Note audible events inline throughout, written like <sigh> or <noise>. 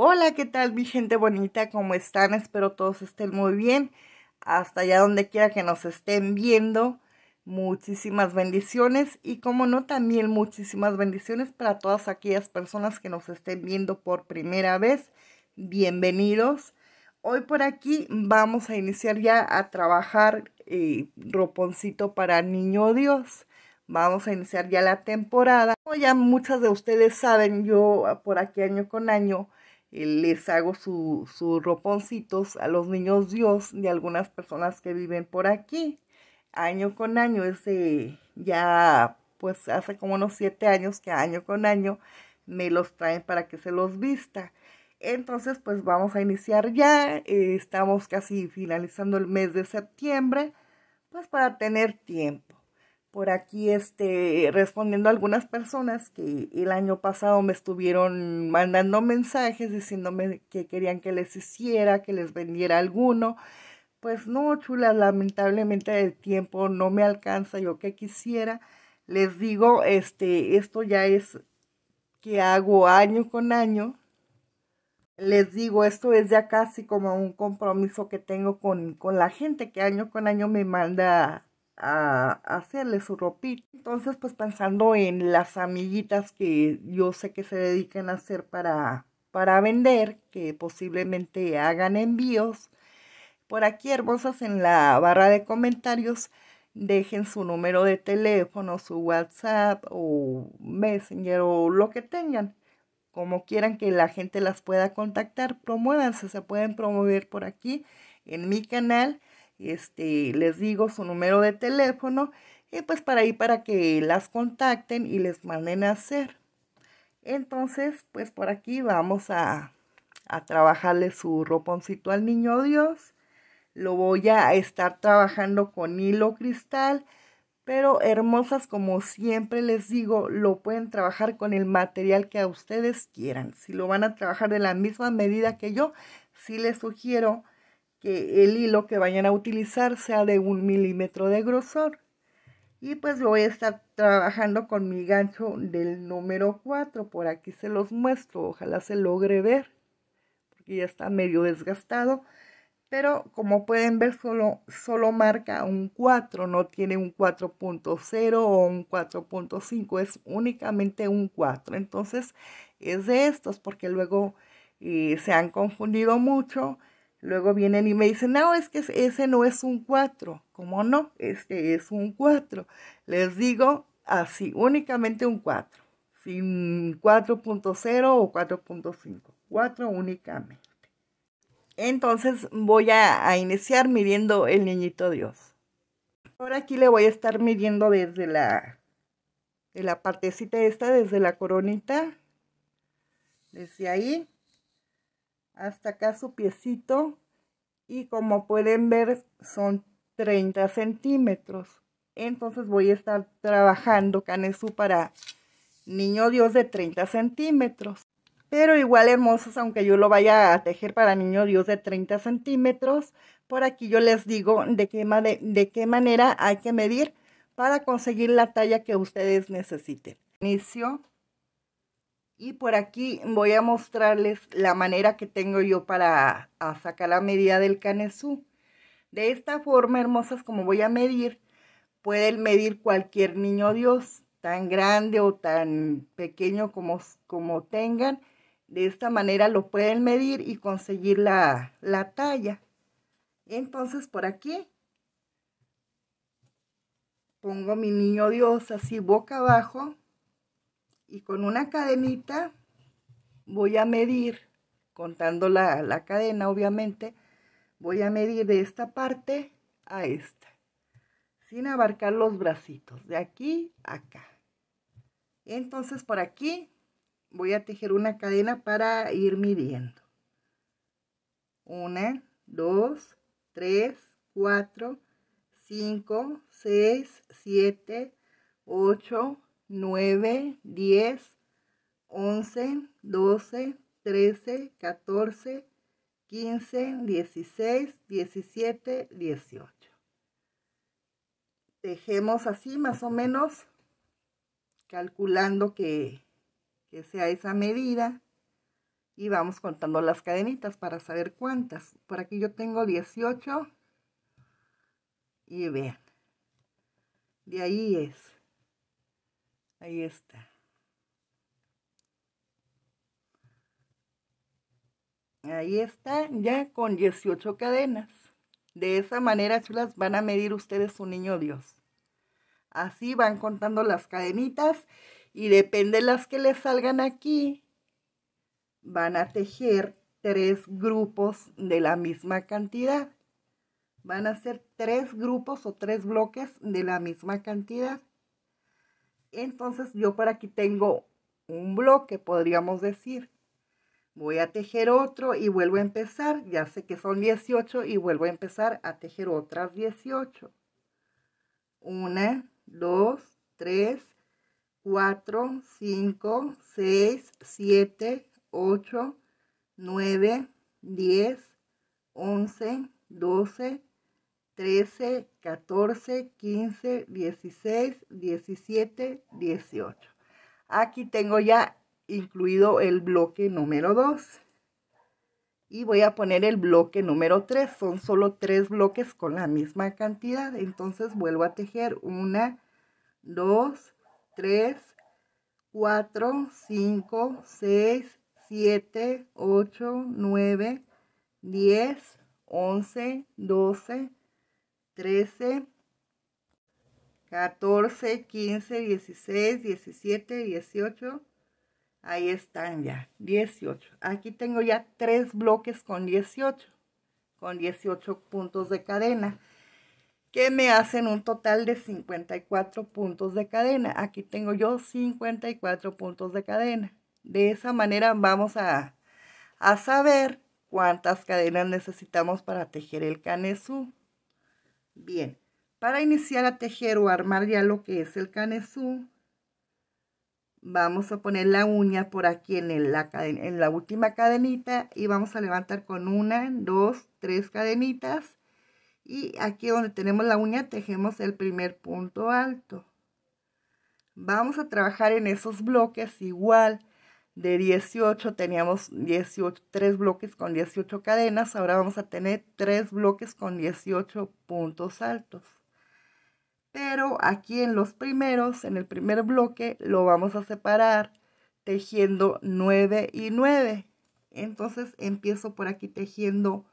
Hola, ¿qué tal mi gente bonita? ¿Cómo están? Espero todos estén muy bien. Hasta allá donde quiera que nos estén viendo. Muchísimas bendiciones y como no también muchísimas bendiciones para todas aquellas personas que nos estén viendo por primera vez. Bienvenidos. Hoy por aquí vamos a iniciar ya a trabajar eh, roponcito para Niño Dios vamos a iniciar ya la temporada. Como ya muchas de ustedes saben, yo por aquí año con año eh, les hago sus su roponcitos a los niños Dios de algunas personas que viven por aquí. Año con año, ese ya pues hace como unos siete años que año con año me los traen para que se los vista. Entonces pues vamos a iniciar ya, eh, estamos casi finalizando el mes de septiembre, pues para tener tiempo por aquí este, respondiendo a algunas personas que el año pasado me estuvieron mandando mensajes diciéndome que querían que les hiciera, que les vendiera alguno. Pues no, chula lamentablemente el tiempo no me alcanza, yo que quisiera. Les digo, este, esto ya es que hago año con año. Les digo, esto es ya casi como un compromiso que tengo con, con la gente que año con año me manda a hacerle su ropita. Entonces, pues pensando en las amiguitas que yo sé que se dedican a hacer para, para vender, que posiblemente hagan envíos. Por aquí, hermosas, en la barra de comentarios, dejen su número de teléfono, su WhatsApp o Messenger o lo que tengan. Como quieran que la gente las pueda contactar, promuévanse, se pueden promover por aquí en mi canal este, les digo su número de teléfono y eh, pues para ahí para que las contacten y les manden a hacer. Entonces, pues por aquí vamos a, a trabajarle su roponcito al niño Dios. Lo voy a estar trabajando con hilo cristal, pero hermosas como siempre les digo, lo pueden trabajar con el material que a ustedes quieran. Si lo van a trabajar de la misma medida que yo, sí les sugiero que el hilo que vayan a utilizar sea de un milímetro de grosor. Y pues lo voy a estar trabajando con mi gancho del número 4. Por aquí se los muestro. Ojalá se logre ver. Porque ya está medio desgastado. Pero como pueden ver solo, marca un 4. No tiene un 4.0 o un 4.5. Es únicamente un 4. Entonces es de estos porque luego eh, se han confundido mucho Luego vienen y me dicen, no, es que ese no es un 4. ¿Cómo no? Este es un 4. Les digo así, únicamente un 4. Sin 4.0 o 4.5. 4 únicamente. Entonces voy a, iniciar midiendo el niñito Dios. Ahora aquí le voy a estar midiendo desde la, la partecita esta, desde la coronita. Desde ahí hasta acá su piecito y como pueden ver son 30 centímetros. Entonces voy a estar trabajando canesú para niño Dios de 30 centímetros. Pero igual hermosos, aunque yo lo vaya a tejer para niño Dios de 30 centímetros, por aquí yo les digo de qué, de qué manera hay que medir para conseguir la talla que ustedes necesiten. Inicio y por aquí voy a mostrarles la manera que tengo yo para sacar la medida del canesú. De esta forma, hermosas, como voy a medir, pueden medir cualquier niño Dios, tan grande o tan pequeño como, como tengan. De esta manera lo pueden medir y conseguir la, la talla. Entonces, por aquí pongo mi niño Dios así boca abajo y con una cadenita voy a medir, contando la, la cadena obviamente, voy a medir de esta parte a esta, sin abarcar los bracitos, de aquí a acá. Entonces por aquí voy a tejer una cadena para ir midiendo. Una, dos, tres, cuatro, cinco, seis, siete, ocho, 9, 10, 11, 12, 13, 14, 15, 16, 17, 18. Dejemos así más o menos, calculando que, sea esa medida. Y vamos contando las cadenitas para saber cuántas. Por aquí yo tengo 18. Y vean. De ahí es. Ahí está. Ahí está, ya con 18 cadenas. De esa manera, las van a medir ustedes su niño Dios. Así van contando las cadenitas y depende de las que le salgan aquí, van a tejer tres grupos de la misma cantidad. Van a ser tres grupos o tres bloques de la misma cantidad. Entonces yo para aquí tengo un bloque, podríamos decir. Voy a tejer otro y vuelvo a empezar. Ya sé que son 18 y vuelvo a empezar a tejer otras 18. 1, 2, 3, 4, 5, 6, 7, 8, 9, 10, 11, 12, 13, 14, 15, 16, 17, 18. Aquí tengo ya incluido el bloque número 2. Y voy a poner el bloque número 3. Son solo tres bloques con la misma cantidad. Entonces vuelvo a tejer 1, 2, 3, 4, 5, 6, 7, 8, 9, 10, 11, 12, 13, 14, 15, 16, 17, 18. Ahí están ya, 18. Aquí tengo ya tres bloques con 18, con 18 puntos de cadena, que me hacen un total de 54 puntos de cadena. Aquí tengo yo 54 puntos de cadena. De esa manera vamos a, a saber cuántas cadenas necesitamos para tejer el canesú. Bien, para iniciar a tejer o armar ya lo que es el canesú, vamos a poner la uña por aquí en, en la última cadenita y vamos a levantar con una, dos, tres cadenitas. Y aquí donde tenemos la uña tejemos el primer punto alto. Vamos a trabajar en esos bloques igual de 18 teníamos 18, 3 bloques con 18 cadenas, ahora vamos a tener 3 bloques con 18 puntos altos. Pero aquí en los primeros, en el primer bloque, lo vamos a separar tejiendo 9 y 9. Entonces empiezo por aquí tejiendo,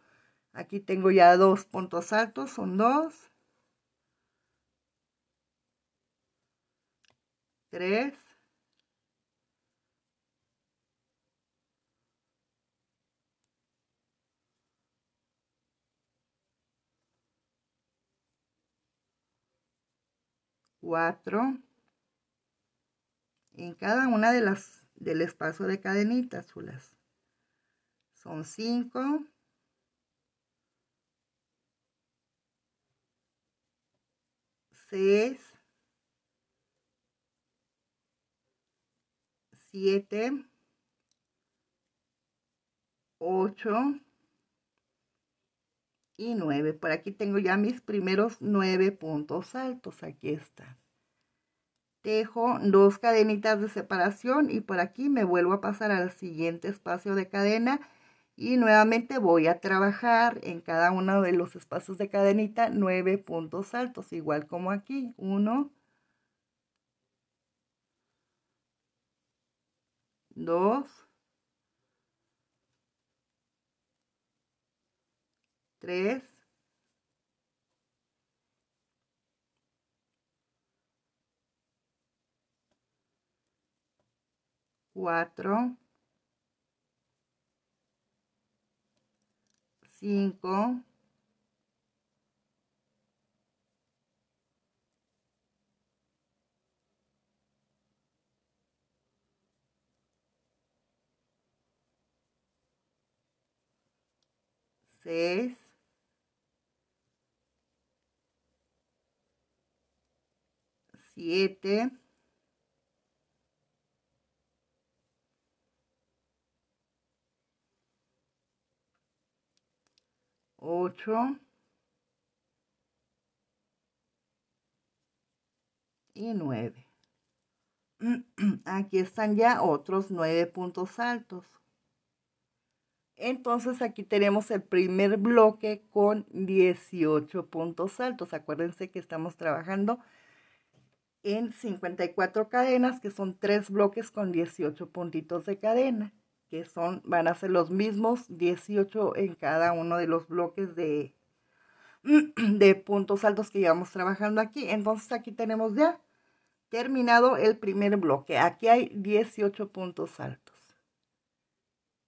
aquí tengo ya dos puntos altos, son 2. 3. 4 en cada una de las del espacio de cadenitas chulas son 5 6 7 8 y 9. Por aquí tengo ya mis primeros 9 puntos altos. Aquí está. Dejo dos cadenitas de separación y por aquí me vuelvo a pasar al siguiente espacio de cadena y nuevamente voy a trabajar en cada uno de los espacios de cadenita 9 puntos altos, igual como aquí. 1, 2, 3, 4, 5, 6, siete, 8 y 9. <clears throat> Aquí están ya otros nueve puntos altos. Entonces aquí tenemos el primer bloque con 18 puntos altos. Acuérdense que estamos trabajando en 54 cadenas, que son tres bloques con 18 puntitos de cadena, que son, van a ser los mismos 18 en cada uno de los bloques de, <clears throat> de puntos altos que llevamos trabajando aquí. Entonces aquí tenemos ya terminado el primer bloque. Aquí hay 18 puntos altos.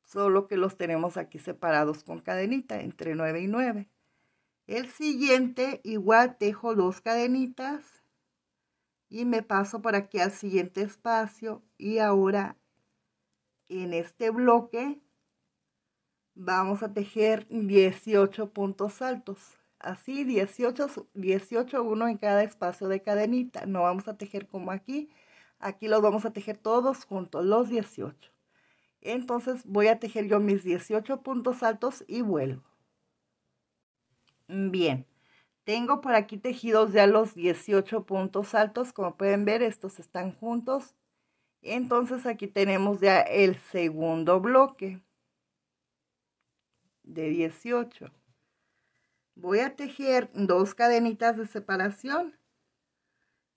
Solo que los tenemos aquí separados con cadenita, entre 9 y 9. El siguiente, igual tejo dos cadenitas y me paso por aquí al siguiente espacio y ahora en este bloque vamos a tejer 18 puntos altos así 18 18 uno en cada espacio de cadenita no vamos a tejer como aquí aquí los vamos a tejer todos juntos los 18 entonces voy a tejer yo mis 18 puntos altos y vuelvo bien tengo por aquí tejidos ya los 18 puntos altos, como pueden ver, estos están juntos. Entonces aquí tenemos ya el segundo bloque de 18. Voy a tejer dos cadenitas de separación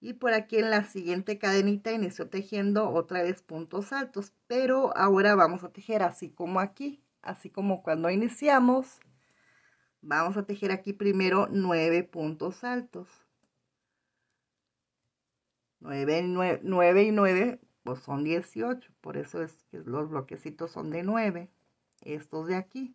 y por aquí en la siguiente cadenita inicio tejiendo otra vez puntos altos, pero ahora vamos a tejer así como aquí, así como cuando iniciamos. Vamos a tejer aquí primero 9 puntos altos. 9, 9, y 9 pues son 18, por eso es que los bloquecitos son de 9, estos de aquí.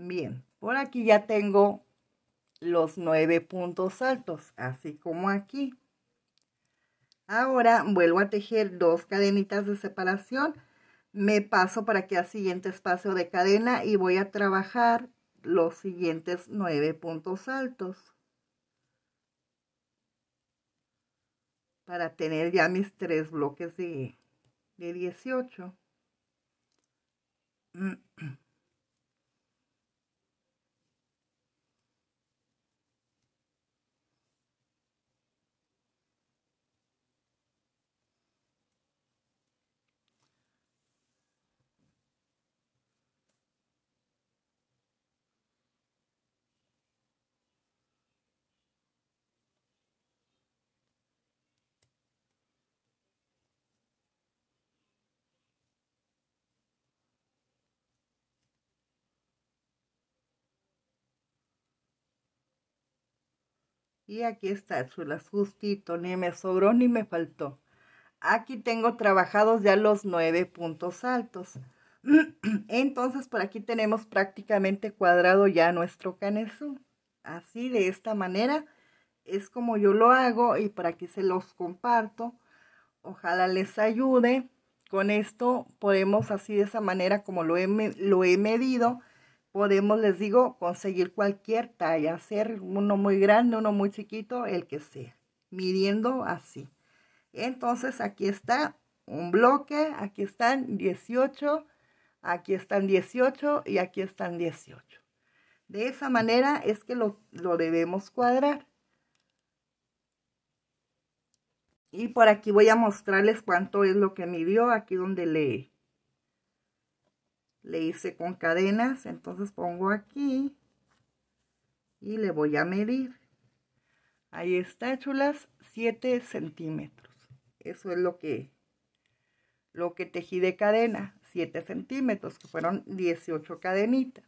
Bien, por aquí ya tengo los nueve puntos altos, así como aquí. Ahora vuelvo a tejer dos cadenitas de separación. Me paso para que al siguiente espacio de cadena y voy a trabajar los siguientes nueve puntos altos. Para tener ya mis tres bloques de, de 18. <clears throat> Y aquí está, el justito, ni me sobró ni me faltó. Aquí tengo trabajados ya los nueve puntos altos. <clears throat> Entonces, por aquí tenemos prácticamente cuadrado ya nuestro canesú. Así, de esta manera, es como yo lo hago y por aquí se los comparto. Ojalá les ayude. Con esto podemos así de esa manera como lo lo he medido podemos, les digo, conseguir cualquier talla, hacer uno muy grande, uno muy chiquito, el que sea, midiendo así. Entonces aquí está un bloque, aquí están 18, aquí están 18 y aquí están 18. De esa manera es que lo, debemos cuadrar. Y por aquí voy a mostrarles cuánto es lo que midió, aquí donde lee le hice con cadenas, entonces pongo aquí y le voy a medir. Ahí está, chulas, 7 centímetros. Eso es lo que, lo que tejí de cadena, 7 centímetros, que fueron 18 cadenitas.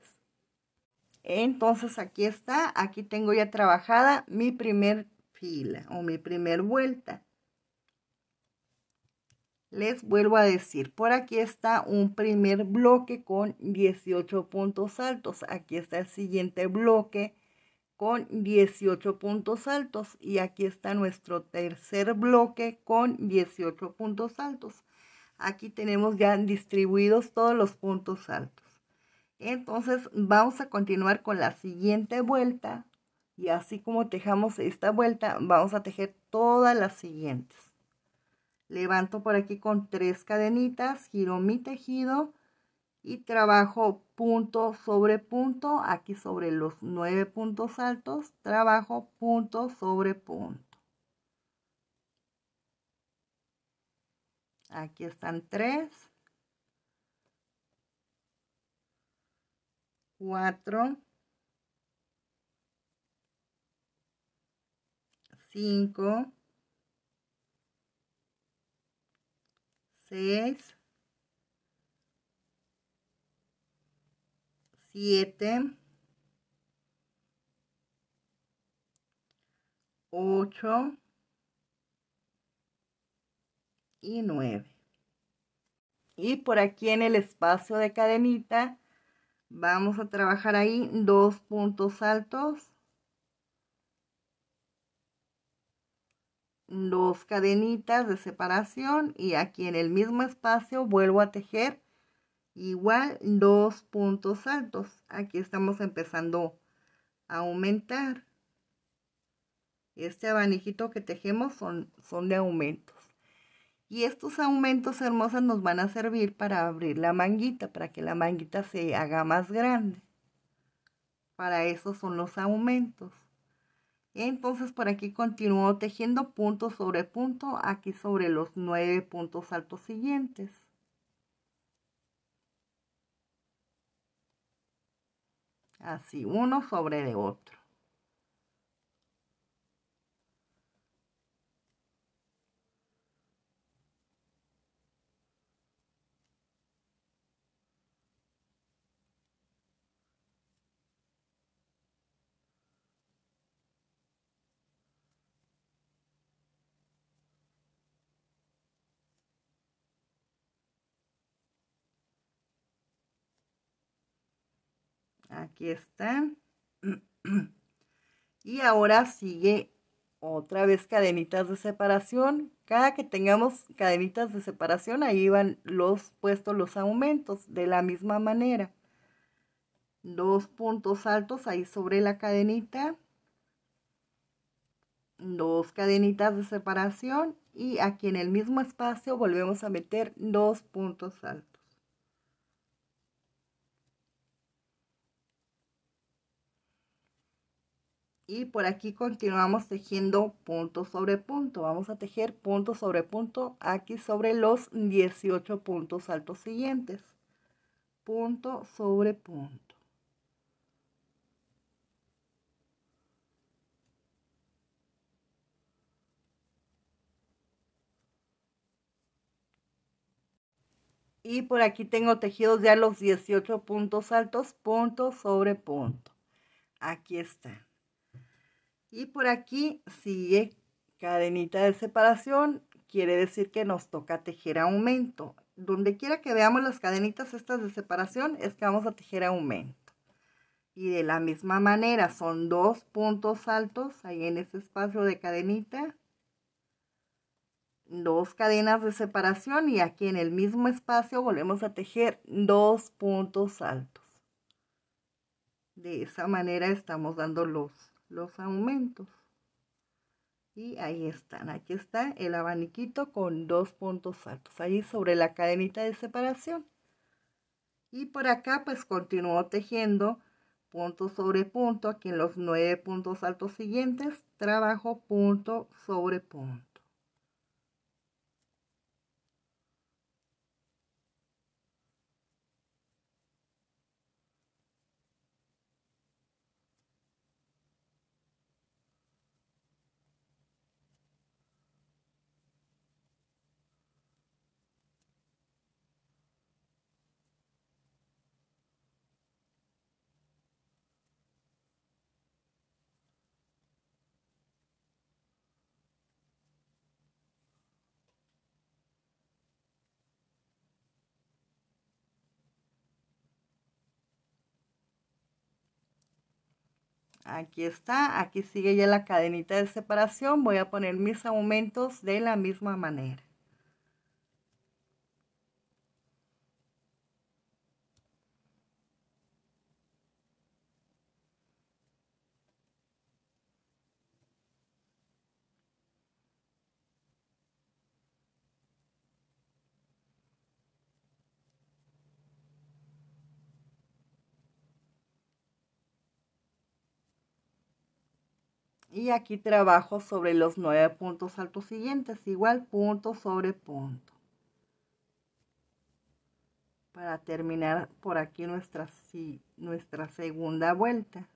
Entonces aquí está, aquí tengo ya trabajada mi primer fila o mi primer vuelta. Les vuelvo a decir, por aquí está un primer bloque con 18 puntos altos. Aquí está el siguiente bloque con 18 puntos altos. Y aquí está nuestro tercer bloque con 18 puntos altos. Aquí tenemos ya distribuidos todos los puntos altos. Entonces vamos a continuar con la siguiente vuelta. Y así como tejamos esta vuelta, vamos a tejer todas las siguientes levanto por aquí con tres cadenitas, giro mi tejido y trabajo punto sobre punto, aquí sobre los nueve puntos altos, trabajo punto sobre punto. Aquí están tres, cuatro, cinco, 6, 7, 8 y 9. Y por aquí en el espacio de cadenita vamos a trabajar ahí dos puntos altos dos cadenitas de separación y aquí en el mismo espacio vuelvo a tejer igual dos puntos altos aquí estamos empezando a aumentar este abanijito que tejemos son, son de aumentos y estos aumentos hermosos nos van a servir para abrir la manguita para que la manguita se haga más grande para eso son los aumentos entonces por aquí continúo tejiendo punto sobre punto, aquí sobre los nueve puntos altos siguientes. Así, uno sobre de otro. Aquí están <clears throat> Y ahora sigue otra vez cadenitas de separación. Cada que tengamos cadenitas de separación, ahí van los puestos, los aumentos, de la misma manera. Dos puntos altos ahí sobre la cadenita. Dos cadenitas de separación y aquí en el mismo espacio volvemos a meter dos puntos altos. y por aquí continuamos tejiendo punto sobre punto. Vamos a tejer punto sobre punto aquí sobre los 18 puntos altos siguientes. Punto sobre punto. Y por aquí tengo tejidos ya los 18 puntos altos, punto sobre punto. Aquí están. Y por aquí sigue cadenita de separación, quiere decir que nos toca tejer aumento. Donde quiera que veamos las cadenitas estas de separación es que vamos a tejer aumento. Y de la misma manera son dos puntos altos ahí en ese espacio de cadenita. Dos cadenas de separación y aquí en el mismo espacio volvemos a tejer dos puntos altos. De esa manera estamos dando luz los aumentos. Y ahí están, aquí está el abaniquito con dos puntos altos, allí sobre la cadenita de separación. Y por acá pues continúo tejiendo punto sobre punto, aquí en los nueve puntos altos siguientes, trabajo punto sobre punto. Aquí está, aquí sigue ya la cadenita de separación. Voy a poner mis aumentos de la misma manera. Y aquí trabajo sobre los nueve puntos altos siguientes, igual punto sobre punto. Para terminar por aquí nuestra, nuestra segunda vuelta.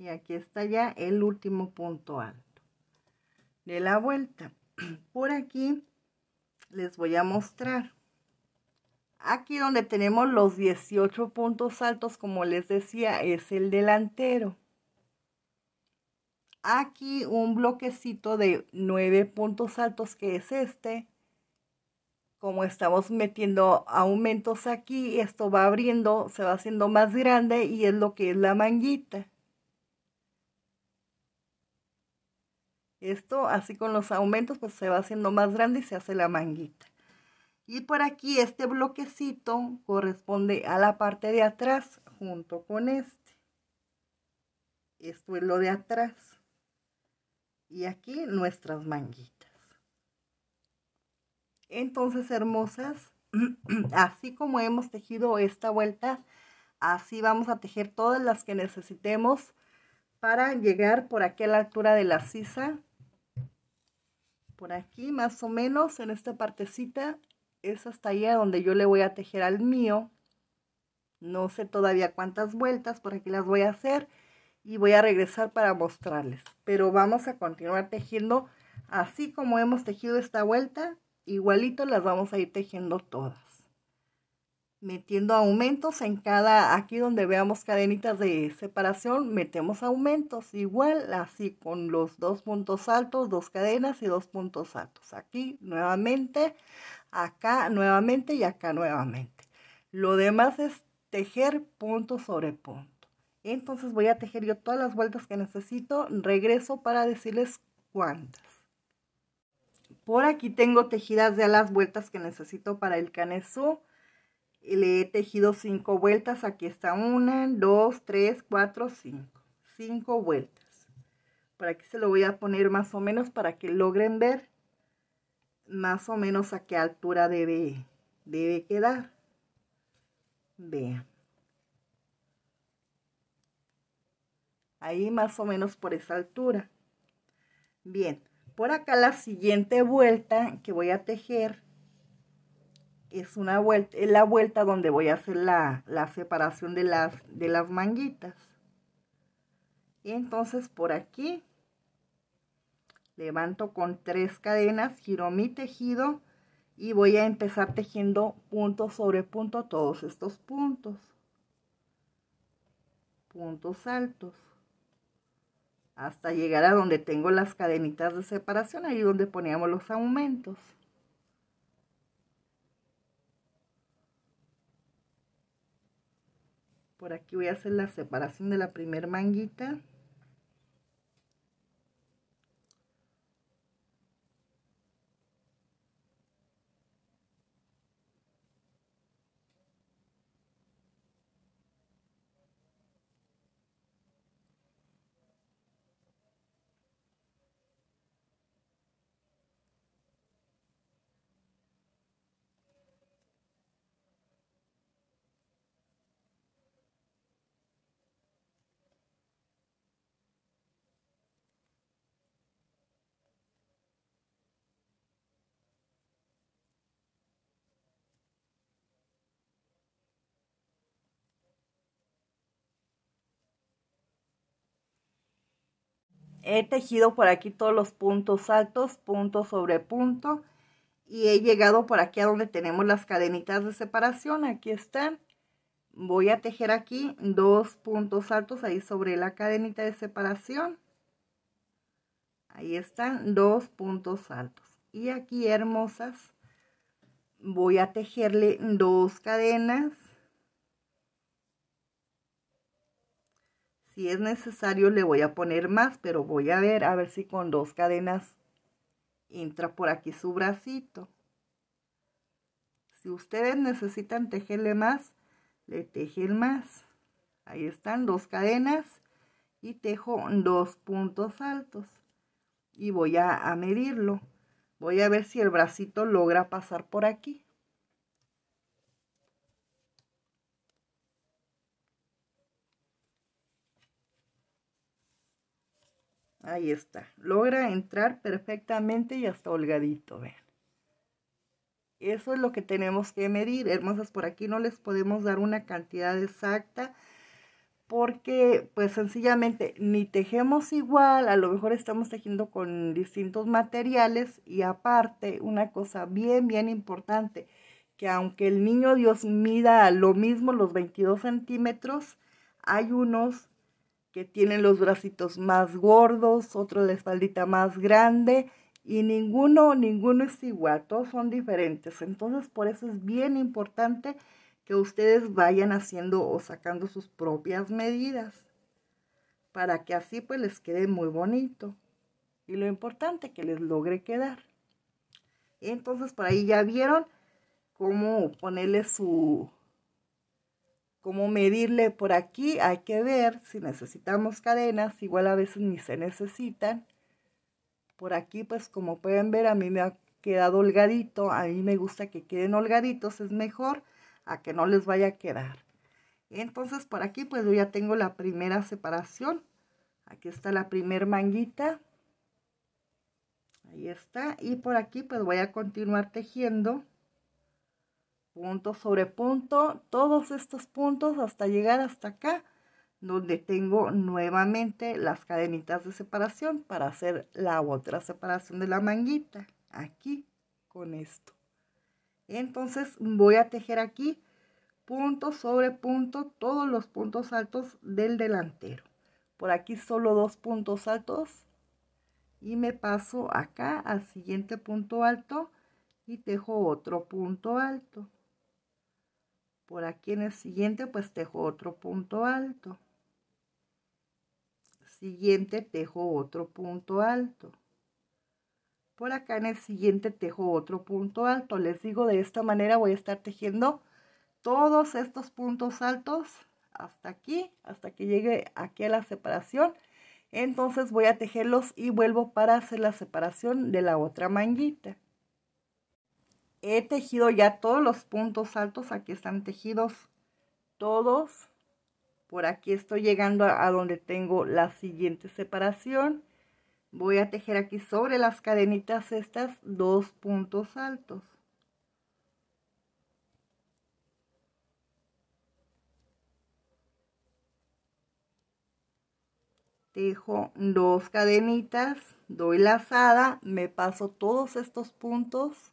y aquí está ya el último punto alto de la vuelta <clears throat> por aquí les voy a mostrar aquí donde tenemos los 18 puntos altos como les decía es el delantero aquí un bloquecito de 9 puntos altos que es este como estamos metiendo aumentos aquí esto va abriendo se va haciendo más grande y es lo que es la manguita Esto así con los aumentos pues se va haciendo más grande y se hace la manguita. Y por aquí este bloquecito corresponde a la parte de atrás junto con este. Esto es lo de atrás. Y aquí nuestras manguitas. Entonces, hermosas, <clears throat> así como hemos tejido esta vuelta, así vamos a tejer todas las que necesitemos para llegar por aquí a la altura de la sisa por aquí más o menos en esta partecita es hasta allá donde yo le voy a tejer al mío no sé todavía cuántas vueltas por aquí las voy a hacer y voy a regresar para mostrarles pero vamos a continuar tejiendo así como hemos tejido esta vuelta igualito las vamos a ir tejiendo todas metiendo aumentos en cada, aquí donde veamos cadenitas de separación, metemos aumentos igual, así con los dos puntos altos, dos cadenas y dos puntos altos. Aquí nuevamente, acá nuevamente y acá nuevamente. Lo demás es tejer punto sobre punto. Entonces voy a tejer yo todas las vueltas que necesito, regreso para decirles cuántas. Por aquí tengo tejidas ya las vueltas que necesito para el canesú le he tejido cinco vueltas, aquí está una, dos, tres, cuatro, 5, cinco vueltas. Por aquí se lo voy a poner más o menos para que logren ver más o menos a qué altura debe, debe quedar. Vean. Ahí más o menos por esa altura. Bien, por acá la siguiente vuelta que voy a tejer es una vuelta, es la vuelta donde voy a hacer la, separación de las, de las manguitas. Y entonces por aquí levanto con tres cadenas, giro mi tejido y voy a empezar tejiendo punto sobre punto todos estos puntos. Puntos altos. Hasta llegar a donde tengo las cadenitas de separación, ahí donde poníamos los aumentos. aquí voy a hacer la separación de la primer manguita he tejido por aquí todos los puntos altos, punto sobre punto. Y he llegado por aquí a donde tenemos las cadenitas de separación. Aquí están. Voy a tejer aquí dos puntos altos ahí sobre la cadenita de separación. Ahí están dos puntos altos. Y aquí, hermosas, voy a tejerle dos cadenas si es necesario le voy a poner más, pero voy a ver, a ver si con dos cadenas entra por aquí su bracito. Si ustedes necesitan tejerle más, le el más. Ahí están dos cadenas y tejo dos puntos altos. Y voy a, a medirlo. Voy a ver si el bracito logra pasar por aquí. Ahí está. Logra entrar perfectamente y hasta holgadito, vean. Eso es lo que tenemos que medir. Hermosas, por aquí no les podemos dar una cantidad exacta porque pues sencillamente ni tejemos igual, a lo mejor estamos tejiendo con distintos materiales y aparte una cosa bien, bien importante, que aunque el niño Dios mida lo mismo los 22 centímetros, hay unos que tienen los bracitos más gordos, otro la espaldita más grande y ninguno, ninguno es igual, todos son diferentes. Entonces por eso es bien importante que ustedes vayan haciendo o sacando sus propias medidas para que así pues les quede muy bonito y lo importante que les logre quedar. Entonces por ahí ya vieron cómo ponerle su, cómo medirle por aquí, hay que ver si necesitamos cadenas, igual a veces ni se necesitan. Por aquí, pues como pueden ver, a mí me ha quedado holgadito, a mí me gusta que queden holgaditos, es mejor a que no les vaya a quedar. Entonces por aquí pues yo ya tengo la primera separación, aquí está la primer manguita, ahí está, y por aquí pues voy a continuar tejiendo punto sobre punto, todos estos puntos hasta llegar hasta acá, donde tengo nuevamente las cadenitas de separación para hacer la otra separación de la manguita, aquí con esto. Entonces voy a tejer aquí punto sobre punto todos los puntos altos del delantero. Por aquí solo dos puntos altos y me paso acá al siguiente punto alto y tejo otro punto alto. Por aquí en el siguiente pues tejo otro punto alto. Siguiente tejo otro punto alto. Por acá en el siguiente tejo otro punto alto. Les digo, de esta manera voy a estar tejiendo todos estos puntos altos hasta aquí, hasta que llegue aquí a la separación. Entonces voy a tejerlos y vuelvo para hacer la separación de la otra manguita he tejido ya todos los puntos altos, aquí están tejidos todos. Por aquí estoy llegando a, donde tengo la siguiente separación. Voy a tejer aquí sobre las cadenitas estas dos puntos altos. Tejo dos cadenitas, doy lazada, me paso todos estos puntos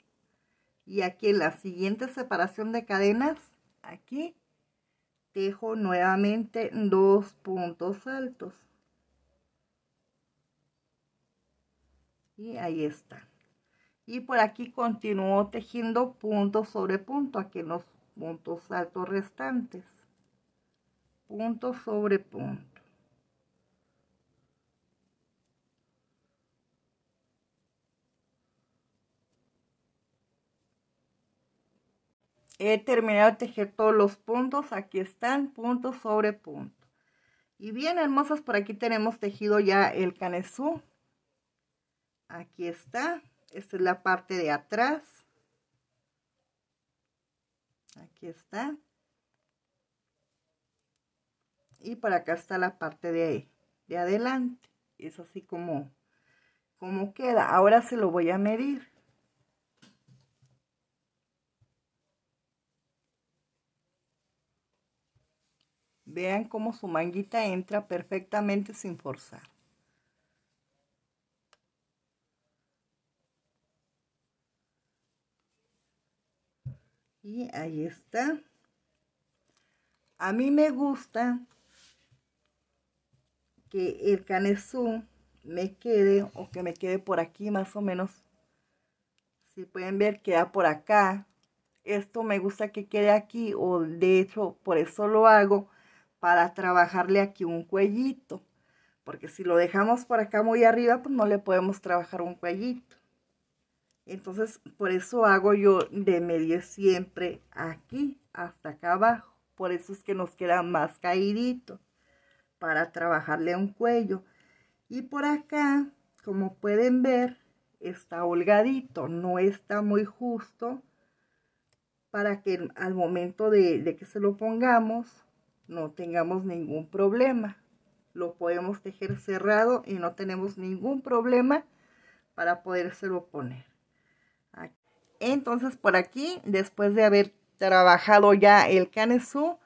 y aquí en la siguiente separación de cadenas aquí tejo nuevamente dos puntos altos y ahí está y por aquí continúo tejiendo punto sobre punto aquí en los puntos altos restantes punto sobre punto he terminado de tejer todos los puntos, aquí están, punto sobre punto. Y bien, hermosas, por aquí tenemos tejido ya el canesú. Aquí está, esta es la parte de atrás. Aquí está. Y por acá está la parte de, de adelante. Es así como, como queda. Ahora se lo voy a medir. Vean cómo su manguita entra perfectamente sin forzar. Y ahí está. A mí me gusta que el canesú me quede o que me quede por aquí más o menos. Si pueden ver, queda por acá. Esto me gusta que quede aquí o de hecho por eso lo hago para trabajarle aquí un cuellito, porque si lo dejamos por acá muy arriba, pues no le podemos trabajar un cuellito. Entonces, por eso hago yo de medio siempre aquí hasta acá abajo. Por eso es que nos queda más caídito para trabajarle un cuello. Y por acá, como pueden ver, está holgadito, no está muy justo para que al momento de, de que se lo pongamos no tengamos ningún problema. Lo podemos tejer cerrado y no tenemos ningún problema para podérselo poner. Entonces por aquí, después de haber trabajado ya el canesú,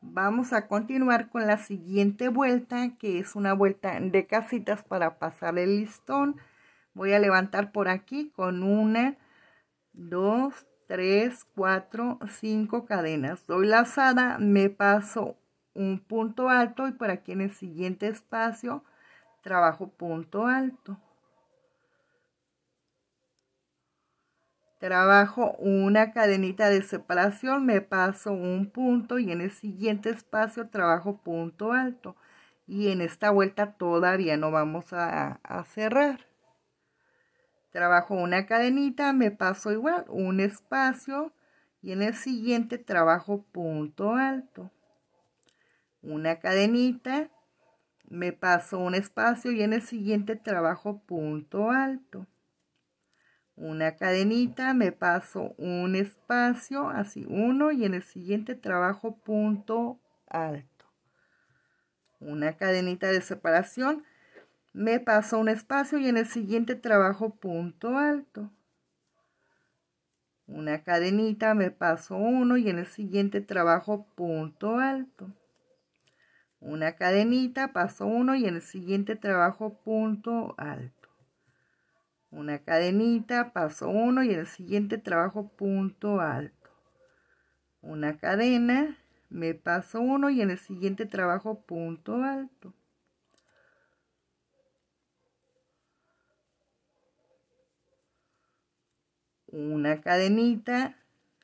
vamos a continuar con la siguiente vuelta, que es una vuelta de casitas para pasar el listón. Voy a levantar por aquí con una, dos, tres, cuatro, cinco cadenas. Doy lazada, me paso un punto alto y por aquí en el siguiente espacio trabajo punto alto. Trabajo una cadenita de separación, me paso un punto y en el siguiente espacio trabajo punto alto. Y en esta vuelta todavía no vamos a, a cerrar. Trabajo una cadenita, me paso igual un espacio y en el siguiente trabajo punto alto una cadenita, me paso un espacio y en el siguiente trabajo punto alto. Una cadenita, me paso un espacio, así uno, y en el siguiente trabajo punto alto. Una cadenita de separación, me paso un espacio y en el siguiente trabajo punto alto. Una cadenita, me paso uno y en el siguiente trabajo punto alto una cadenita, paso uno y en el siguiente trabajo punto alto. Una cadenita, paso uno y en el siguiente trabajo punto alto. Una cadena, me paso uno y en el siguiente trabajo punto alto. Una cadenita,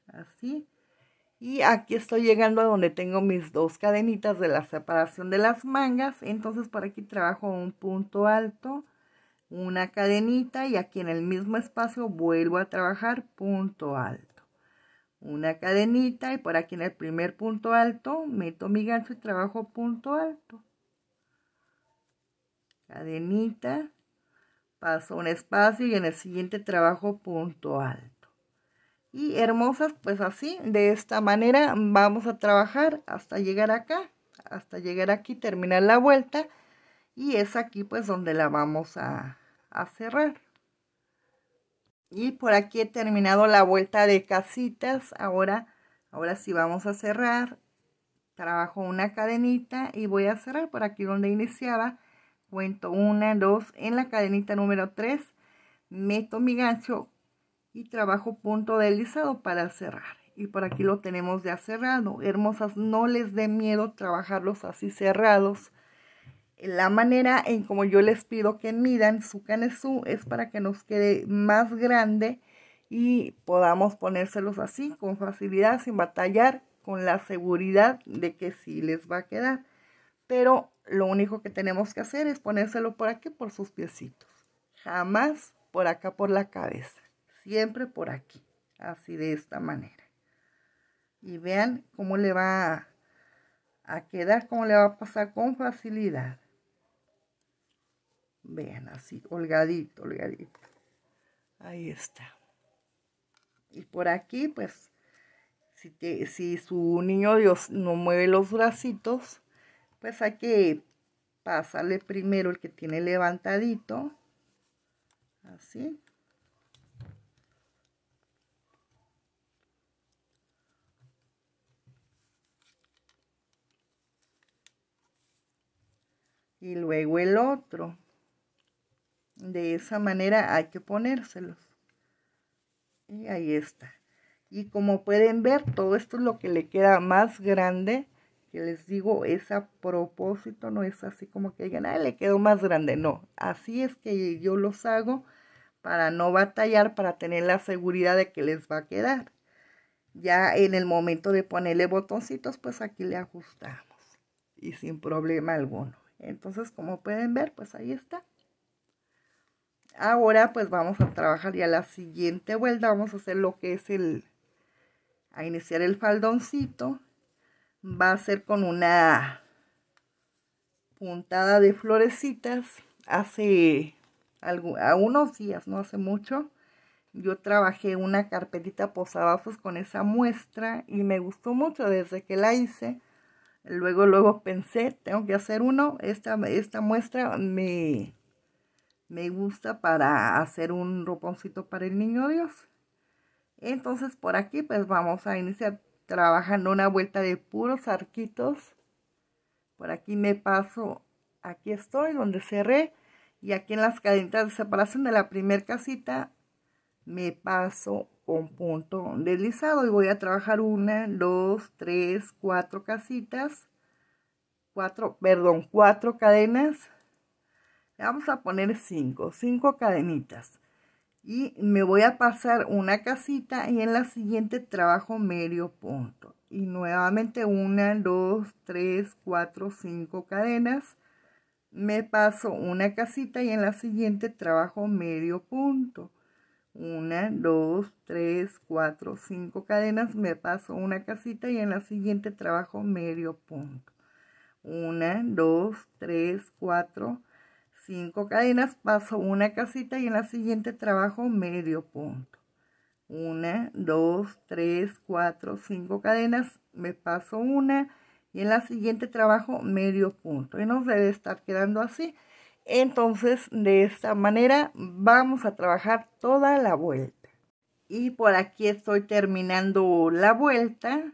así, y aquí estoy llegando a donde tengo mis dos cadenitas de la separación de las mangas. Entonces por aquí trabajo un punto alto, una cadenita y aquí en el mismo espacio vuelvo a trabajar punto alto. Una cadenita y por aquí en el primer punto alto meto mi gancho y trabajo punto alto. Cadenita, paso un espacio y en el siguiente trabajo punto alto y hermosas, pues así, de esta manera vamos a trabajar hasta llegar acá, hasta llegar aquí, terminar la vuelta y es aquí pues donde la vamos a, a cerrar. Y por aquí he terminado la vuelta de casitas, ahora, ahora sí vamos a cerrar, trabajo una cadenita y voy a cerrar por aquí donde iniciaba, cuento una, dos, en la cadenita número 3, meto mi gancho, y trabajo punto de deslizado para cerrar. Y por aquí lo tenemos ya cerrado. Hermosas, no les dé miedo trabajarlos así cerrados. La manera en como yo les pido que midan su canesú es para que nos quede más grande y podamos ponérselos así con facilidad, sin batallar, con la seguridad de que sí les va a quedar. Pero lo único que tenemos que hacer es ponérselo por aquí, por sus piecitos. Jamás por acá, por la cabeza siempre por aquí, así de esta manera. Y vean cómo le va a, quedar, cómo le va a pasar con facilidad. Vean, así, holgadito, holgadito. Ahí está. Y por aquí, pues, si, si su niño Dios no mueve los bracitos, pues hay que pasarle primero el que tiene levantadito. Así. y luego el otro. De esa manera hay que ponérselos. Y ahí está. Y como pueden ver, todo esto es lo que le queda más grande. Que les digo, es a propósito, no es así como que digan, ah, le quedó más grande. No, así es que yo los hago para no batallar, para tener la seguridad de que les va a quedar. Ya en el momento de ponerle botoncitos, pues aquí le ajustamos y sin problema alguno. Entonces, como pueden ver, pues ahí está. Ahora, pues vamos a trabajar ya la siguiente vuelta. Vamos a hacer lo que es el... A iniciar el faldoncito. Va a ser con una puntada de florecitas. Hace algunos días, no hace mucho, yo trabajé una carpetita posavasos pues, con esa muestra y me gustó mucho desde que la hice Luego, luego pensé, tengo que hacer uno. Esta, esta muestra me, me gusta para hacer un roponcito para el niño Dios. Entonces por aquí pues vamos a iniciar trabajando una vuelta de puros arquitos. Por aquí me paso, aquí estoy donde cerré y aquí en las cadenitas de separación de la primer casita me paso un punto deslizado y voy a trabajar una, dos, tres, cuatro casitas, cuatro, perdón, cuatro cadenas. vamos a poner cinco, cinco cadenitas. Y me voy a pasar una casita y en la siguiente trabajo medio punto. Y nuevamente una, dos, tres, cuatro, cinco cadenas. Me paso una casita y en la siguiente trabajo medio punto 1, 2, 3, 4, 5 cadenas, me paso una casita y en la siguiente trabajo medio punto. 1, 2, 3, 4, 5 cadenas, paso una casita y en la siguiente trabajo medio punto. 1, 2, 3, 4, 5 cadenas, me paso una y en la siguiente trabajo medio punto. Y nos debe estar quedando así. Entonces, de esta manera vamos a trabajar toda la vuelta. Y por aquí estoy terminando la vuelta.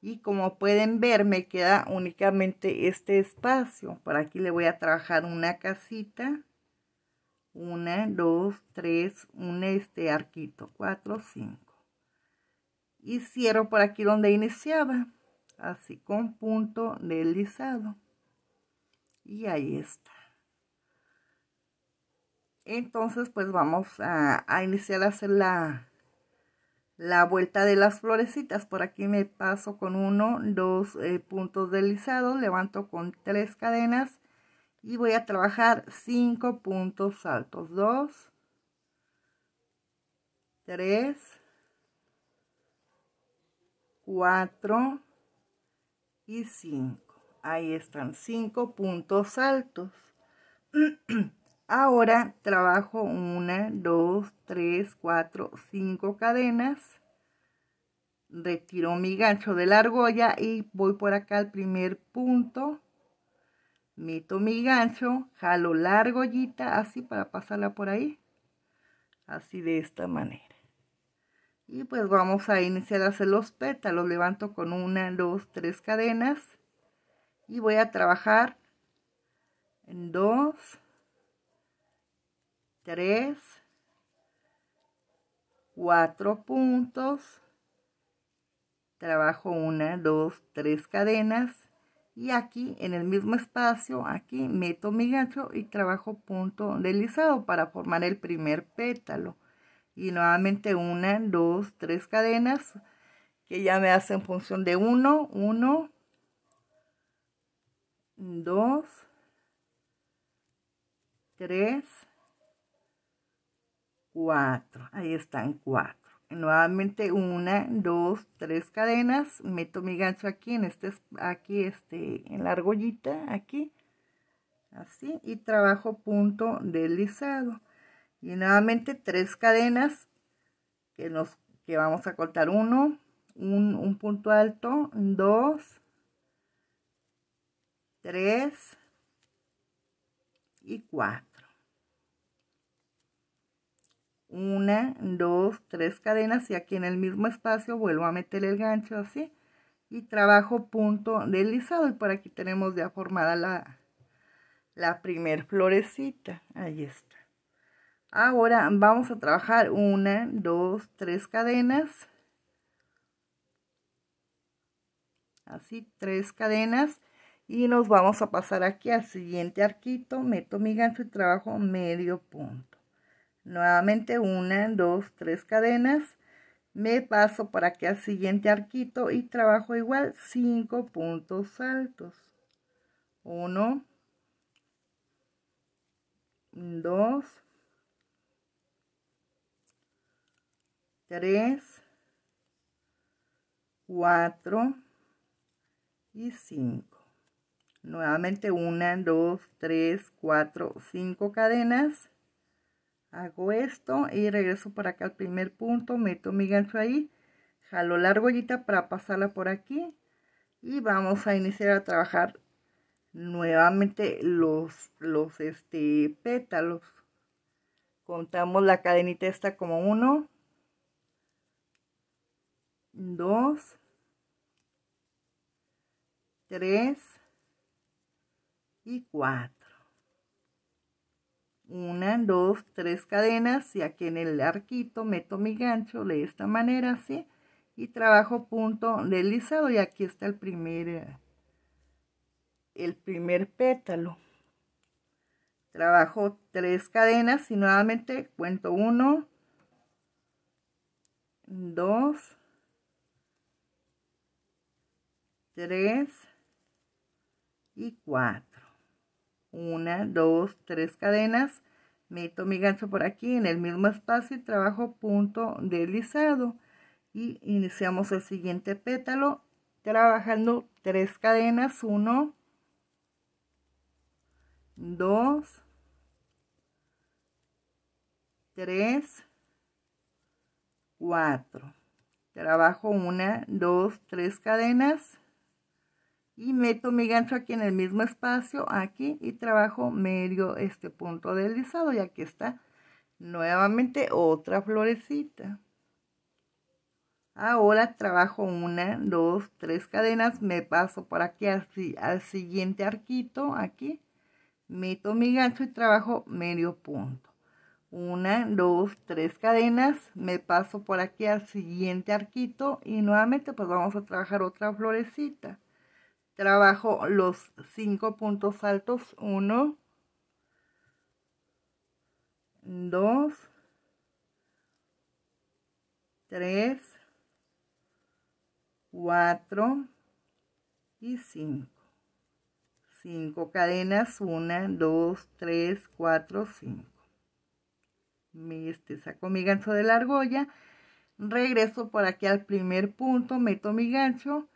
Y como pueden ver, me queda únicamente este espacio. Por aquí le voy a trabajar una casita. Una, dos, tres, un este arquito. Cuatro, cinco. Y cierro por aquí donde iniciaba. Así con punto deslizado. Y ahí está. Entonces, pues vamos a, iniciar a hacer la, la vuelta de las florecitas. Por aquí me paso con uno, dos eh, puntos deslizados, levanto con tres cadenas y voy a trabajar cinco puntos altos. Dos, tres, cuatro y cinco. Ahí están cinco puntos altos. <clears throat> Ahora trabajo una, dos, tres, cuatro, cinco cadenas. Retiro mi gancho de la argolla y voy por acá al primer punto. Meto mi gancho, jalo la argollita así para pasarla por ahí. Así de esta manera. Y pues vamos a iniciar a hacer los pétalos. Levanto con una, dos, tres cadenas. Y voy a trabajar en dos, 3, 4 puntos, trabajo 1 2 3 cadenas y aquí en el mismo espacio, aquí meto mi gancho y trabajo punto de lizado para formar el primer pétalo. Y nuevamente 1 2 3 cadenas que ya me hacen función de 1, 1, 2, 3, Cuatro. Ahí están cuatro. Nuevamente una, dos, tres cadenas. Meto mi gancho aquí, en este, aquí, este, en la argollita, aquí. Así. Y trabajo punto deslizado. Y nuevamente tres cadenas que, nos, que vamos a cortar uno, un, un punto alto, dos, tres y cuatro una, dos, tres cadenas y aquí en el mismo espacio vuelvo a meter el gancho así y trabajo punto deslizado y por aquí tenemos ya formada la, la primer florecita, ahí está. Ahora vamos a trabajar una, dos, tres cadenas, así tres cadenas y nos vamos a pasar aquí al siguiente arquito, meto mi gancho y trabajo medio punto. Nuevamente una, dos, tres cadenas. Me paso para que al siguiente arquito y trabajo igual cinco puntos altos. uno dos tres cuatro y cinco Nuevamente una dos tres cuatro cinco cadenas hago esto y regreso por acá al primer punto, meto mi gancho ahí, jalo la argollita para pasarla por aquí y vamos a iniciar a trabajar nuevamente los, los este, pétalos. Contamos la cadenita esta como 1, 2, 3 y 4 una, dos, tres cadenas y aquí en el arquito meto mi gancho de esta manera así y trabajo punto deslizado y aquí está el primer el primer pétalo trabajo tres cadenas y nuevamente cuento uno dos tres y cuatro una, dos, tres cadenas, meto mi gancho por aquí en el mismo espacio y trabajo punto deslizado y iniciamos el siguiente pétalo trabajando tres cadenas, uno, dos, tres, cuatro. Trabajo una, dos, tres cadenas y meto mi gancho aquí en el mismo espacio, aquí, y trabajo medio este punto deslizado, y aquí está nuevamente otra florecita. Ahora trabajo una, dos, tres cadenas, me paso por aquí al siguiente arquito, aquí, meto mi gancho y trabajo medio punto. Una, dos, tres cadenas, me paso por aquí al siguiente arquito y nuevamente pues vamos a trabajar otra florecita trabajo los 5 puntos altos 1 2 3 4 y 5 5 cadenas 1 2 3 4 5 me est saco mi gancho de la argolla regreso por aquí al primer punto meto mi gancho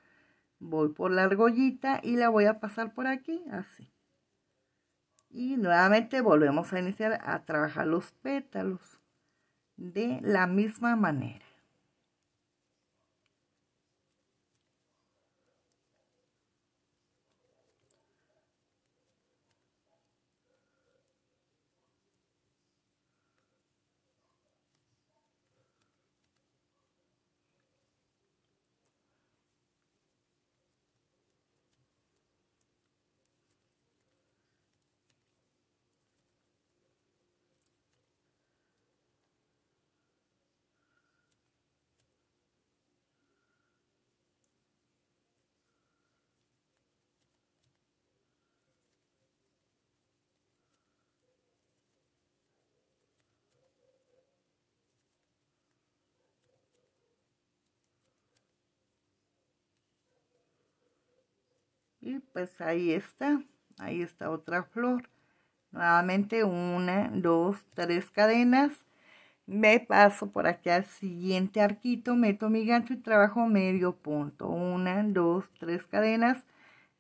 voy por la argollita y la voy a pasar por aquí, así. Y nuevamente volvemos a iniciar a trabajar los pétalos de la misma manera. pues ahí está ahí está otra flor nuevamente una dos tres cadenas me paso por aquí al siguiente arquito meto mi gancho y trabajo medio punto una dos tres cadenas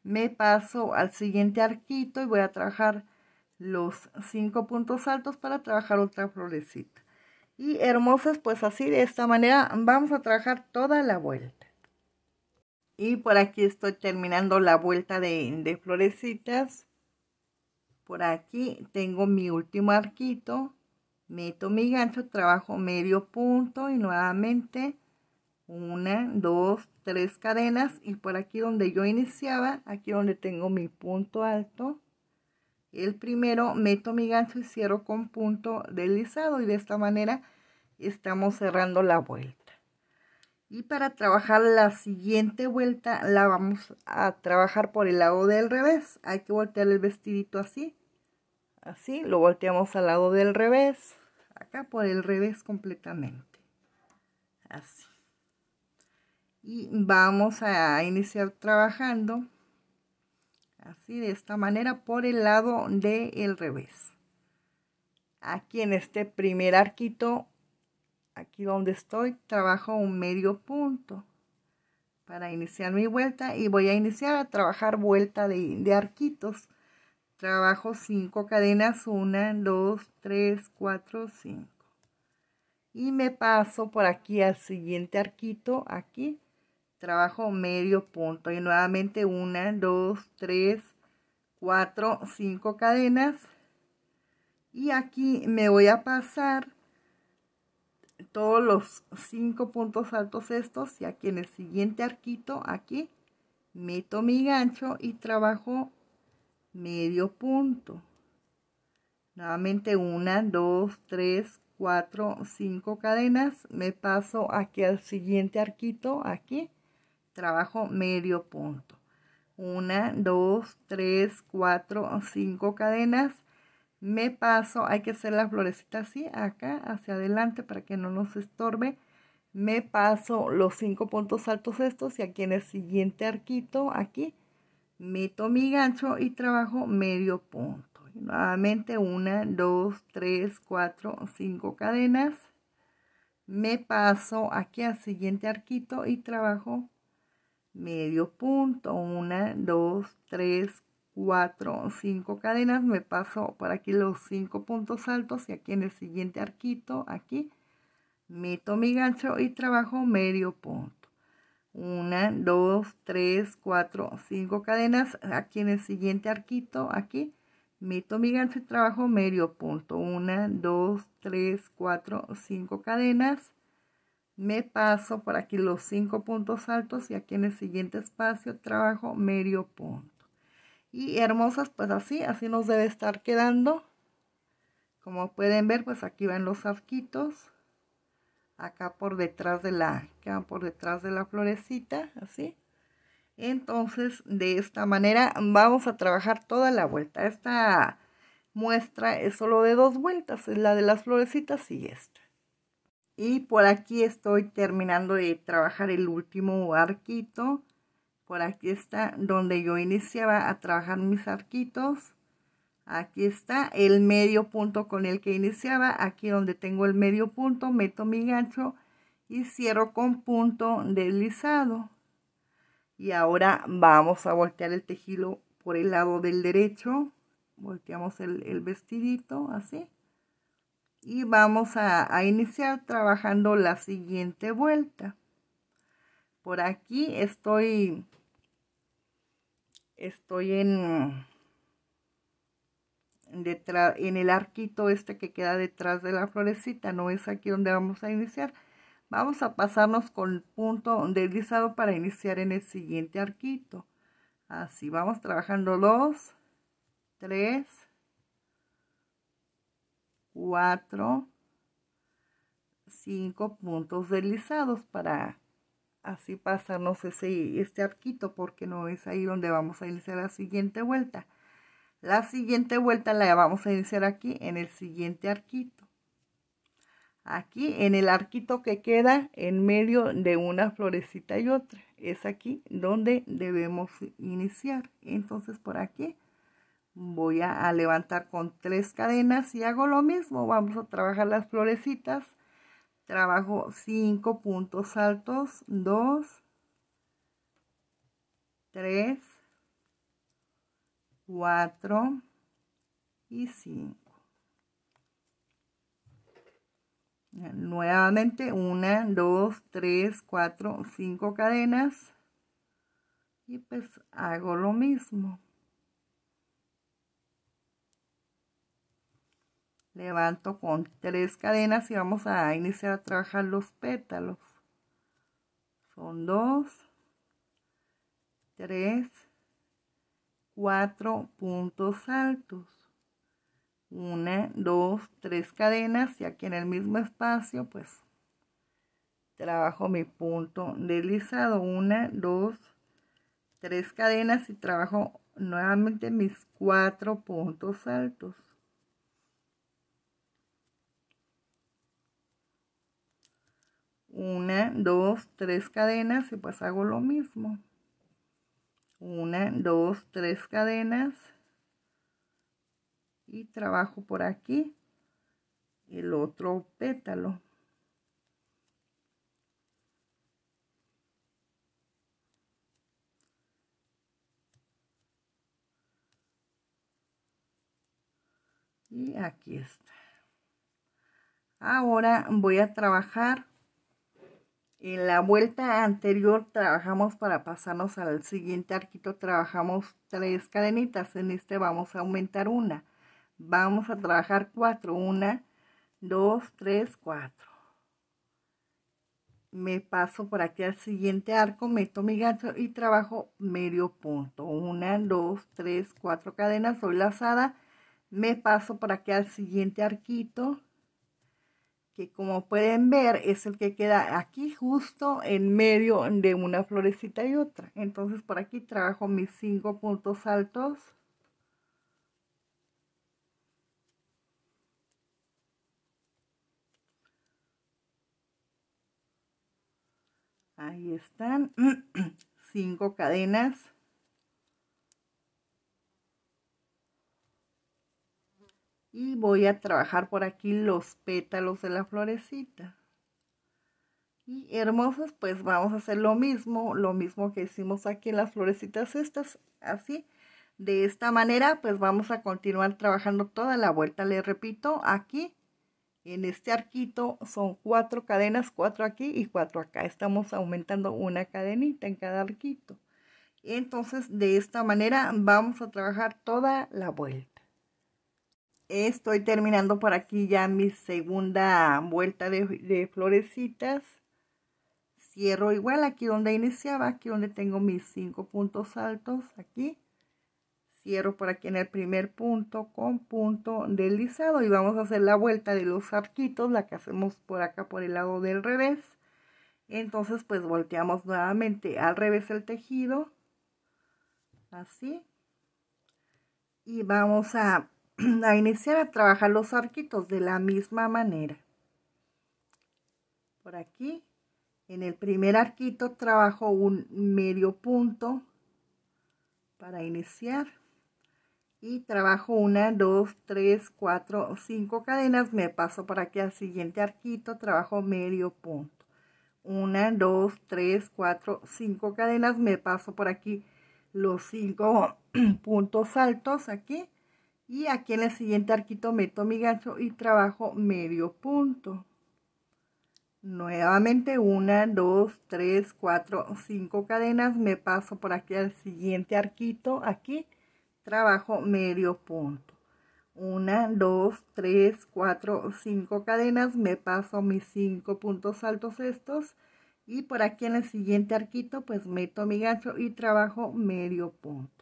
me paso al siguiente arquito y voy a trabajar los cinco puntos altos para trabajar otra florecita y hermosas pues así de esta manera vamos a trabajar toda la vuelta y por aquí estoy terminando la vuelta de, florecitas. Por aquí tengo mi último arquito. Meto mi gancho, trabajo medio punto y nuevamente una, dos, tres cadenas y por aquí donde yo iniciaba, aquí donde tengo mi punto alto, el primero meto mi gancho y cierro con punto deslizado y de esta manera estamos cerrando la vuelta. Y para trabajar la siguiente vuelta la vamos a trabajar por el lado del revés. Hay que voltear el vestidito así. Así, lo volteamos al lado del revés. Acá por el revés completamente. Así. Y vamos a iniciar trabajando así de esta manera por el lado del revés. Aquí en este primer arquito aquí donde estoy, trabajo un medio punto para iniciar mi vuelta y voy a iniciar a trabajar vuelta de, arquitos. Trabajo cinco cadenas, una, dos, tres, cuatro, 5. Y me paso por aquí al siguiente arquito, aquí. Trabajo medio punto y nuevamente una, dos, tres, cuatro, cinco cadenas. Y aquí me voy a pasar todos los cinco puntos altos estos y aquí en el siguiente arquito aquí meto mi gancho y trabajo medio punto nuevamente una dos tres cuatro cinco cadenas me paso aquí al siguiente arquito aquí trabajo medio punto una dos tres cuatro cinco cadenas me paso, hay que hacer la florecita así, acá, hacia adelante, para que no nos estorbe. Me paso los cinco puntos altos estos y aquí en el siguiente arquito, aquí, meto mi gancho y trabajo medio punto. nuevamente una, dos, tres, cuatro, cinco cadenas. Me paso aquí al siguiente arquito y trabajo medio punto. Una, dos, tres, cuatro, cinco cadenas, me paso por aquí los cinco puntos altos y aquí en el siguiente arquito, aquí, meto mi gancho y trabajo medio punto. Una, dos, tres, cuatro, cinco cadenas, aquí en el siguiente arquito, aquí, meto mi gancho y trabajo medio punto. Una, dos, tres, cuatro, cinco cadenas. Me paso por aquí los cinco puntos altos y aquí en el siguiente espacio trabajo medio punto y hermosas pues así así nos debe estar quedando como pueden ver pues aquí van los arquitos acá por detrás de la acá por detrás de la florecita así entonces de esta manera vamos a trabajar toda la vuelta esta muestra es solo de dos vueltas es la de las florecitas y esta y por aquí estoy terminando de trabajar el último arquito por aquí está donde yo iniciaba a trabajar mis arquitos. Aquí está el medio punto con el que iniciaba. Aquí donde tengo el medio punto, meto mi gancho y cierro con punto deslizado. Y ahora vamos a voltear el tejido por el lado del derecho. Volteamos el, vestidito así. Y vamos a iniciar trabajando la siguiente vuelta. Por aquí estoy estoy en, detrás, en el arquito este que queda detrás de la florecita, no es aquí donde vamos a iniciar. Vamos a pasarnos con el punto deslizado para iniciar en el siguiente arquito. Así, vamos trabajando dos, 3, 4, 5 puntos deslizados para así pasarnos si este arquito porque no es ahí donde vamos a iniciar la siguiente vuelta. La siguiente vuelta la vamos a iniciar aquí en el siguiente arquito. Aquí en el arquito que queda en medio de una florecita y otra. Es aquí donde debemos iniciar. Entonces por aquí voy a, levantar con tres cadenas y hago lo mismo. Vamos a trabajar las florecitas trabajo 5 puntos altos, 2, 3, 4 y 5. Nuevamente 1, 2, 3, 4, 5 cadenas y pues hago lo mismo. levanto con tres cadenas y vamos a iniciar a trabajar los pétalos son dos tres cuatro puntos altos una dos tres cadenas y aquí en el mismo espacio pues trabajo mi punto deslizado una dos tres cadenas y trabajo nuevamente mis cuatro puntos altos una, dos, tres cadenas y pues hago lo mismo. Una, dos, tres cadenas y trabajo por aquí el otro pétalo. Y aquí está. Ahora voy a trabajar en la vuelta anterior trabajamos para pasarnos al siguiente arquito, trabajamos tres cadenitas, en este vamos a aumentar una. Vamos a trabajar cuatro, una, dos, tres, cuatro. Me paso por aquí al siguiente arco, meto mi gancho y trabajo medio punto. Una, dos, tres, cuatro cadenas, soy lazada. Me paso por aquí al siguiente arquito, que como pueden ver es el que queda aquí justo en medio de una florecita y otra. Entonces por aquí trabajo mis cinco puntos altos. Ahí están, <clears throat> cinco cadenas. y voy a trabajar por aquí los pétalos de la florecita y hermosas pues vamos a hacer lo mismo lo mismo que hicimos aquí en las florecitas estas así de esta manera pues vamos a continuar trabajando toda la vuelta Le repito aquí en este arquito son cuatro cadenas cuatro aquí y cuatro acá estamos aumentando una cadenita en cada arquito entonces de esta manera vamos a trabajar toda la vuelta estoy terminando por aquí ya mi segunda vuelta de, florecitas. Cierro igual aquí donde iniciaba, aquí donde tengo mis cinco puntos altos, aquí. Cierro por aquí en el primer punto con punto deslizado y vamos a hacer la vuelta de los arquitos, la que hacemos por acá por el lado del revés. Entonces pues volteamos nuevamente al revés el tejido, así. Y vamos a <clears throat> a iniciar a trabajar los arquitos de la misma manera. Por aquí, en el primer arquito trabajo un medio punto para iniciar y trabajo una, dos, tres, cuatro, cinco cadenas, me paso para aquí al siguiente arquito, trabajo medio punto. Una, dos, tres, cuatro, cinco cadenas, me paso por aquí los cinco <clears throat> puntos altos aquí y aquí en el siguiente arquito meto mi gancho y trabajo medio punto nuevamente una dos tres cuatro cinco cadenas me paso por aquí al siguiente arquito aquí trabajo medio punto una dos tres cuatro cinco cadenas me paso mis cinco puntos altos estos y por aquí en el siguiente arquito pues meto mi gancho y trabajo medio punto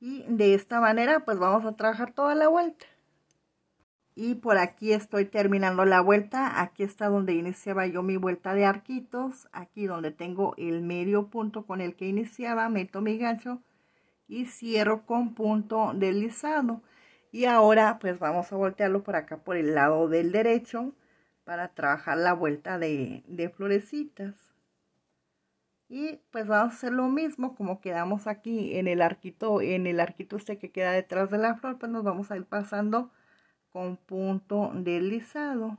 y de esta manera pues vamos a trabajar toda la vuelta y por aquí estoy terminando la vuelta aquí está donde iniciaba yo mi vuelta de arquitos aquí donde tengo el medio punto con el que iniciaba meto mi gancho y cierro con punto deslizado y ahora pues vamos a voltearlo por acá por el lado del derecho para trabajar la vuelta de, de florecitas y pues vamos a hacer lo mismo, como quedamos aquí en el arquito, en el arquito este que queda detrás de la flor, pues nos vamos a ir pasando con punto deslizado.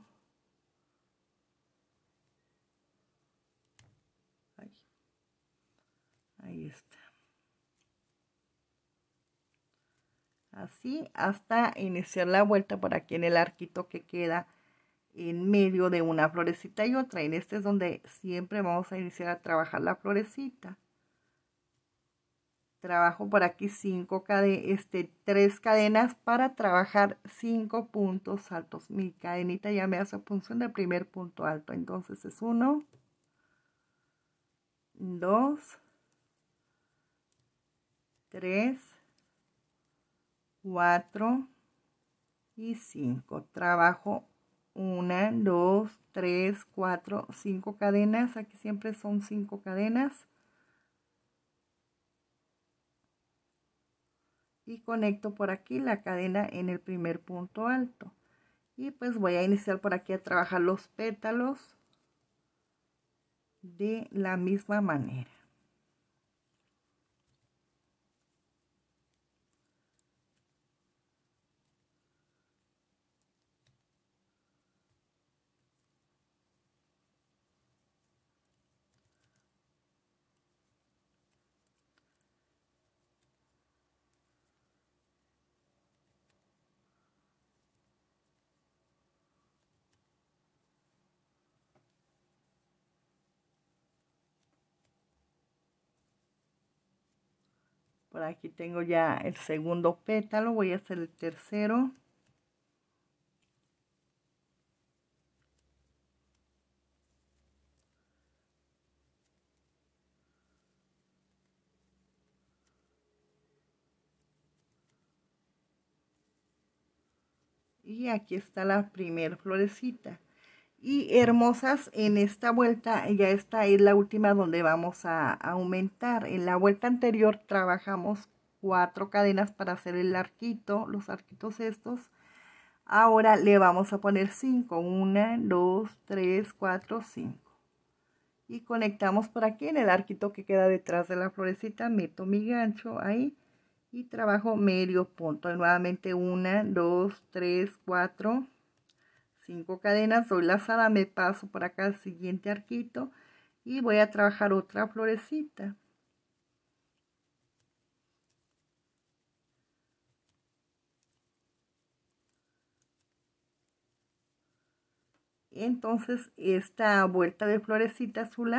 Ahí, está. Así hasta iniciar la vuelta por aquí en el arquito que queda en medio de una florecita y otra. En este es donde siempre vamos a iniciar a trabajar la florecita. Trabajo por aquí 5 cadenas. este, 3 cadenas para trabajar cinco puntos altos. Mi cadenita ya me hace función del primer punto alto. Entonces es 1, 2, 3, 4 y 5. Trabajo una, dos, tres, cuatro, cinco cadenas. Aquí siempre son cinco cadenas. Y conecto por aquí la cadena en el primer punto alto. Y pues voy a iniciar por aquí a trabajar los pétalos de la misma manera. aquí tengo ya el segundo pétalo, voy a hacer el tercero. Y aquí está la primer florecita. Y hermosas, en esta vuelta, ya esta es la última donde vamos a aumentar. En la vuelta anterior trabajamos cuatro cadenas para hacer el arquito, los arquitos estos. Ahora le vamos a poner cinco una dos tres cuatro cinco Y conectamos por aquí en el arquito que queda detrás de la florecita. Meto mi gancho ahí y trabajo medio punto. nuevamente una dos tres cuatro cinco cadenas, doy lazada, me paso por acá al siguiente arquito y voy a trabajar otra florecita. Entonces esta vuelta de florecita azul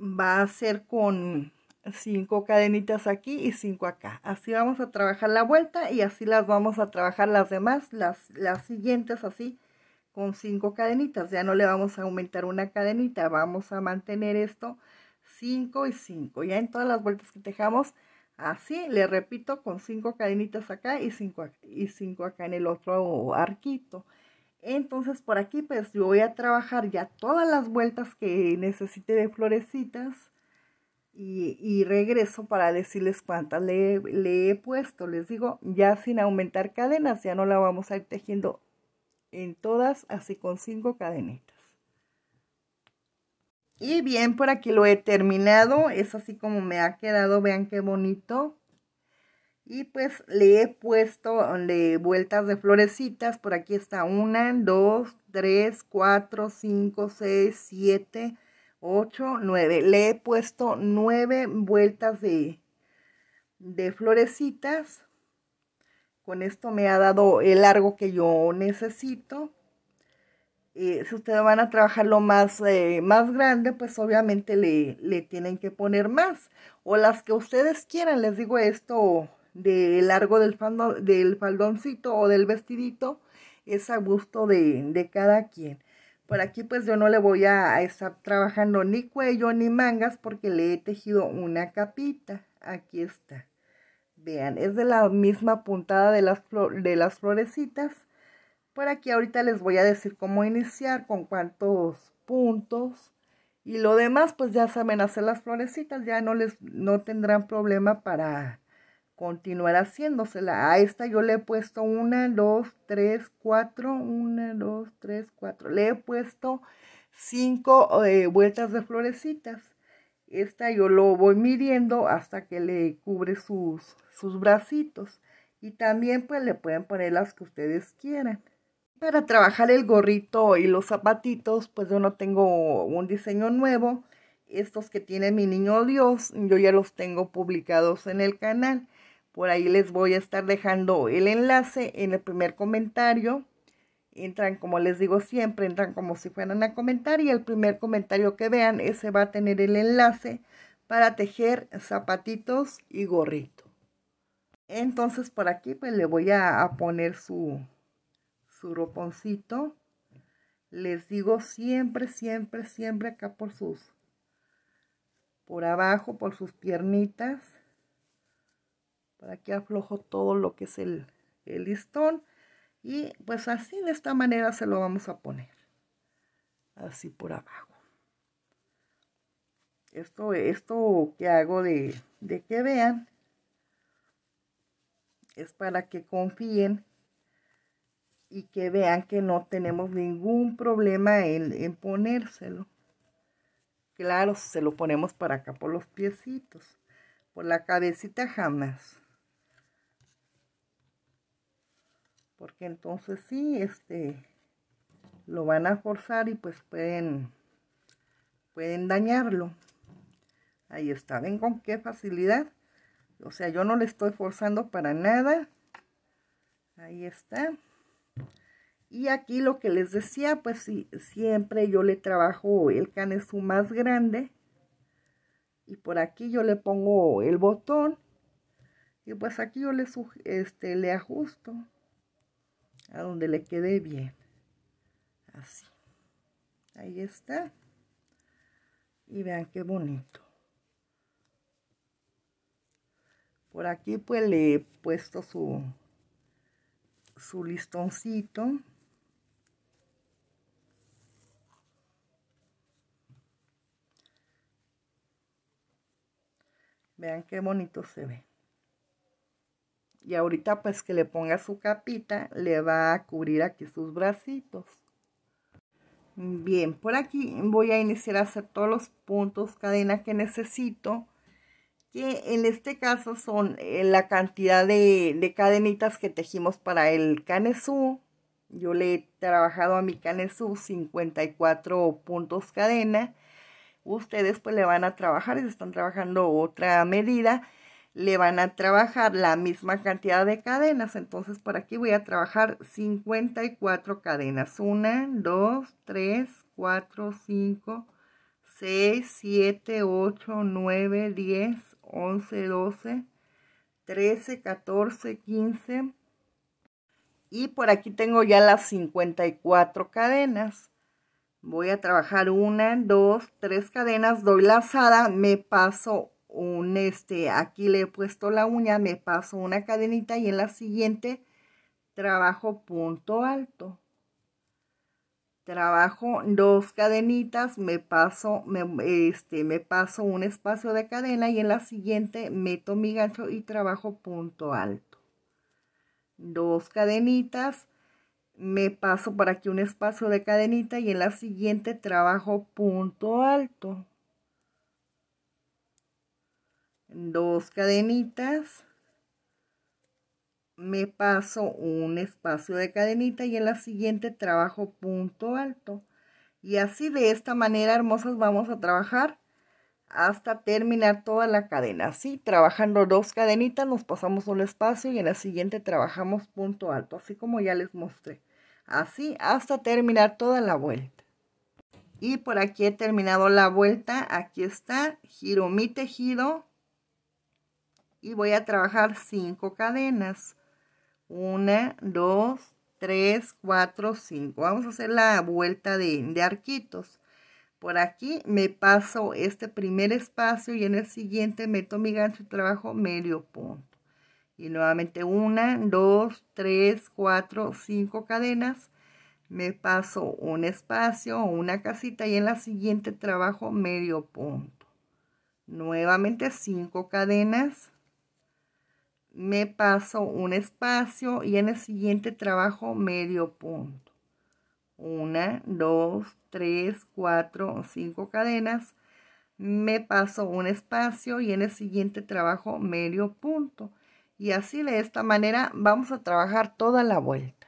va a ser con cinco cadenitas aquí y cinco acá. Así vamos a trabajar la vuelta y así las vamos a trabajar las demás, las, las siguientes así con cinco cadenitas. Ya no le vamos a aumentar una cadenita, vamos a mantener esto 5 y 5. Ya en todas las vueltas que tejamos, así, le repito, con cinco cadenitas acá y cinco, y cinco acá en el otro arquito. Entonces por aquí pues yo voy a trabajar ya todas las vueltas que necesite de florecitas y, regreso para decirles cuántas le, he puesto. Les digo, ya sin aumentar cadenas, ya no la vamos a ir tejiendo en todas, así con cinco cadenitas. Y bien, por aquí lo he terminado. Es así como me ha quedado, vean qué bonito. Y pues le he puesto le, vueltas de florecitas. Por aquí está una, dos, tres, cuatro, cinco, seis, siete, 8, 9. Le he puesto 9 vueltas de, florecitas. Con esto me ha dado el largo que yo necesito. Eh, si ustedes van a trabajarlo más, eh, más grande, pues obviamente le, tienen que poner más. O las que ustedes quieran, les digo esto del largo del, del faldoncito o del vestidito, es a gusto de, de cada quien. Por aquí pues yo no le voy a estar trabajando ni cuello ni mangas porque le he tejido una capita. Aquí está. Vean, es de la misma puntada de las, de las florecitas. Por aquí ahorita les voy a decir cómo iniciar, con cuántos puntos. Y lo demás pues ya saben hacer las florecitas, ya no, les, no tendrán problema para continuar haciéndosela. A esta yo le he puesto una, dos, tres, cuatro, una, dos, tres, cuatro. Le he puesto cinco eh, vueltas de florecitas. Esta yo lo voy midiendo hasta que le cubre sus, sus bracitos. Y también pues le pueden poner las que ustedes quieran. Para trabajar el gorrito y los zapatitos, pues yo no tengo un diseño nuevo. Estos que tiene mi niño Dios, yo ya los tengo publicados en el canal. Por ahí les voy a estar dejando el enlace en el primer comentario. Entran, como les digo siempre, entran como si fueran a comentar y el primer comentario que vean, ese va a tener el enlace para tejer zapatitos y gorrito. Entonces por aquí pues le voy a, poner su, su roponcito. Les digo siempre, siempre, siempre acá por sus, por abajo, por sus piernitas para que aflojo todo lo que es el, listón y pues así de esta manera se lo vamos a poner así por abajo esto, esto que hago de, que vean es para que confíen y que vean que no tenemos ningún problema en ponérselo claro se lo ponemos para acá por los piecitos por la cabecita jamás porque entonces sí, este, lo van a forzar y pues pueden, pueden dañarlo. Ahí está, ven con qué facilidad. O sea, yo no le estoy forzando para nada. Ahí está. Y aquí lo que les decía, pues sí, siempre yo le trabajo el canesú más grande. Y por aquí yo le pongo el botón. Y pues aquí yo le, este, le ajusto a donde le quede bien. Así. Ahí está. Y vean qué bonito. Por aquí pues le he puesto su, su listoncito. Vean qué bonito se ve. Y ahorita pues que le ponga su capita, le va a cubrir aquí sus bracitos. Bien, por aquí voy a iniciar a hacer todos los puntos cadena que necesito. Que en este caso son eh, la cantidad de, de cadenitas que tejimos para el canesú. Yo le he trabajado a mi canesú 54 puntos cadena. Ustedes pues le van a trabajar, y están trabajando otra medida le van a trabajar la misma cantidad de cadenas. Entonces por aquí voy a trabajar 54 cadenas. 1, 2, 3, 4, 5, 6, 7, 8, 9, 10, 11, 12, 13, 14, 15. Y por aquí tengo ya las 54 cadenas. Voy a trabajar una, dos, tres cadenas, doy lazada, me paso un este, aquí le he puesto la uña, me paso una cadenita y en la siguiente trabajo punto alto. Trabajo dos cadenitas, me paso, me, este, me paso un espacio de cadena y en la siguiente meto mi gancho y trabajo punto alto. Dos cadenitas, me paso por aquí un espacio de cadenita y en la siguiente trabajo punto alto dos cadenitas, me paso un espacio de cadenita y en la siguiente trabajo punto alto. Y así de esta manera, hermosas, vamos a trabajar hasta terminar toda la cadena. Así, trabajando dos cadenitas, nos pasamos un espacio y en la siguiente trabajamos punto alto, así como ya les mostré. Así hasta terminar toda la vuelta. Y por aquí he terminado la vuelta. Aquí está, giro mi tejido y voy a trabajar cinco cadenas. 1, 2, 3, 4, 5. Vamos a hacer la vuelta de, arquitos. Por aquí me paso este primer espacio y en el siguiente meto mi gancho y trabajo medio punto. Y nuevamente una dos tres cuatro cinco cadenas. Me paso un espacio una casita y en la siguiente trabajo medio punto. Nuevamente cinco cadenas me paso un espacio y en el siguiente trabajo medio punto. Una, dos, tres, cuatro, cinco cadenas. Me paso un espacio y en el siguiente trabajo medio punto. Y así de esta manera vamos a trabajar toda la vuelta.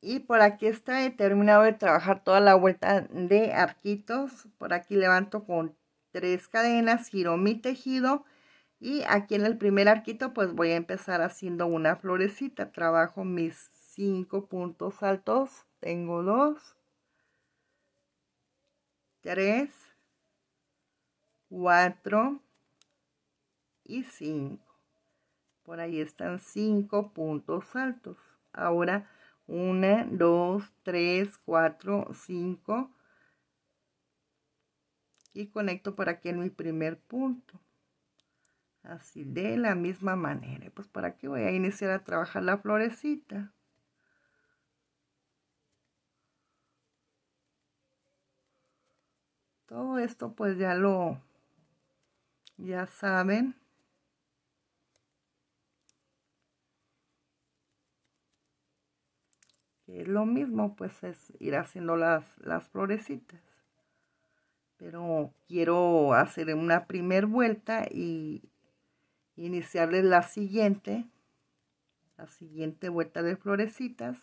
Y por aquí está, terminado de trabajar toda la vuelta de arquitos. Por aquí levanto con tres cadenas, giro mi tejido y aquí en el primer arquito pues voy a empezar haciendo una florecita. Trabajo mis 5 puntos altos. Tengo 2, 3, 4 y 5. Por ahí están 5 puntos altos. Ahora 1, 2, 3, 4, 5 y conecto por aquí en mi primer punto. Así, de la misma manera. Pues para que voy a iniciar a trabajar la florecita. Todo esto pues ya lo, ya saben. Que lo mismo pues es ir haciendo las, las florecitas pero quiero hacer una primer vuelta y iniciarles la siguiente, la siguiente vuelta de florecitas,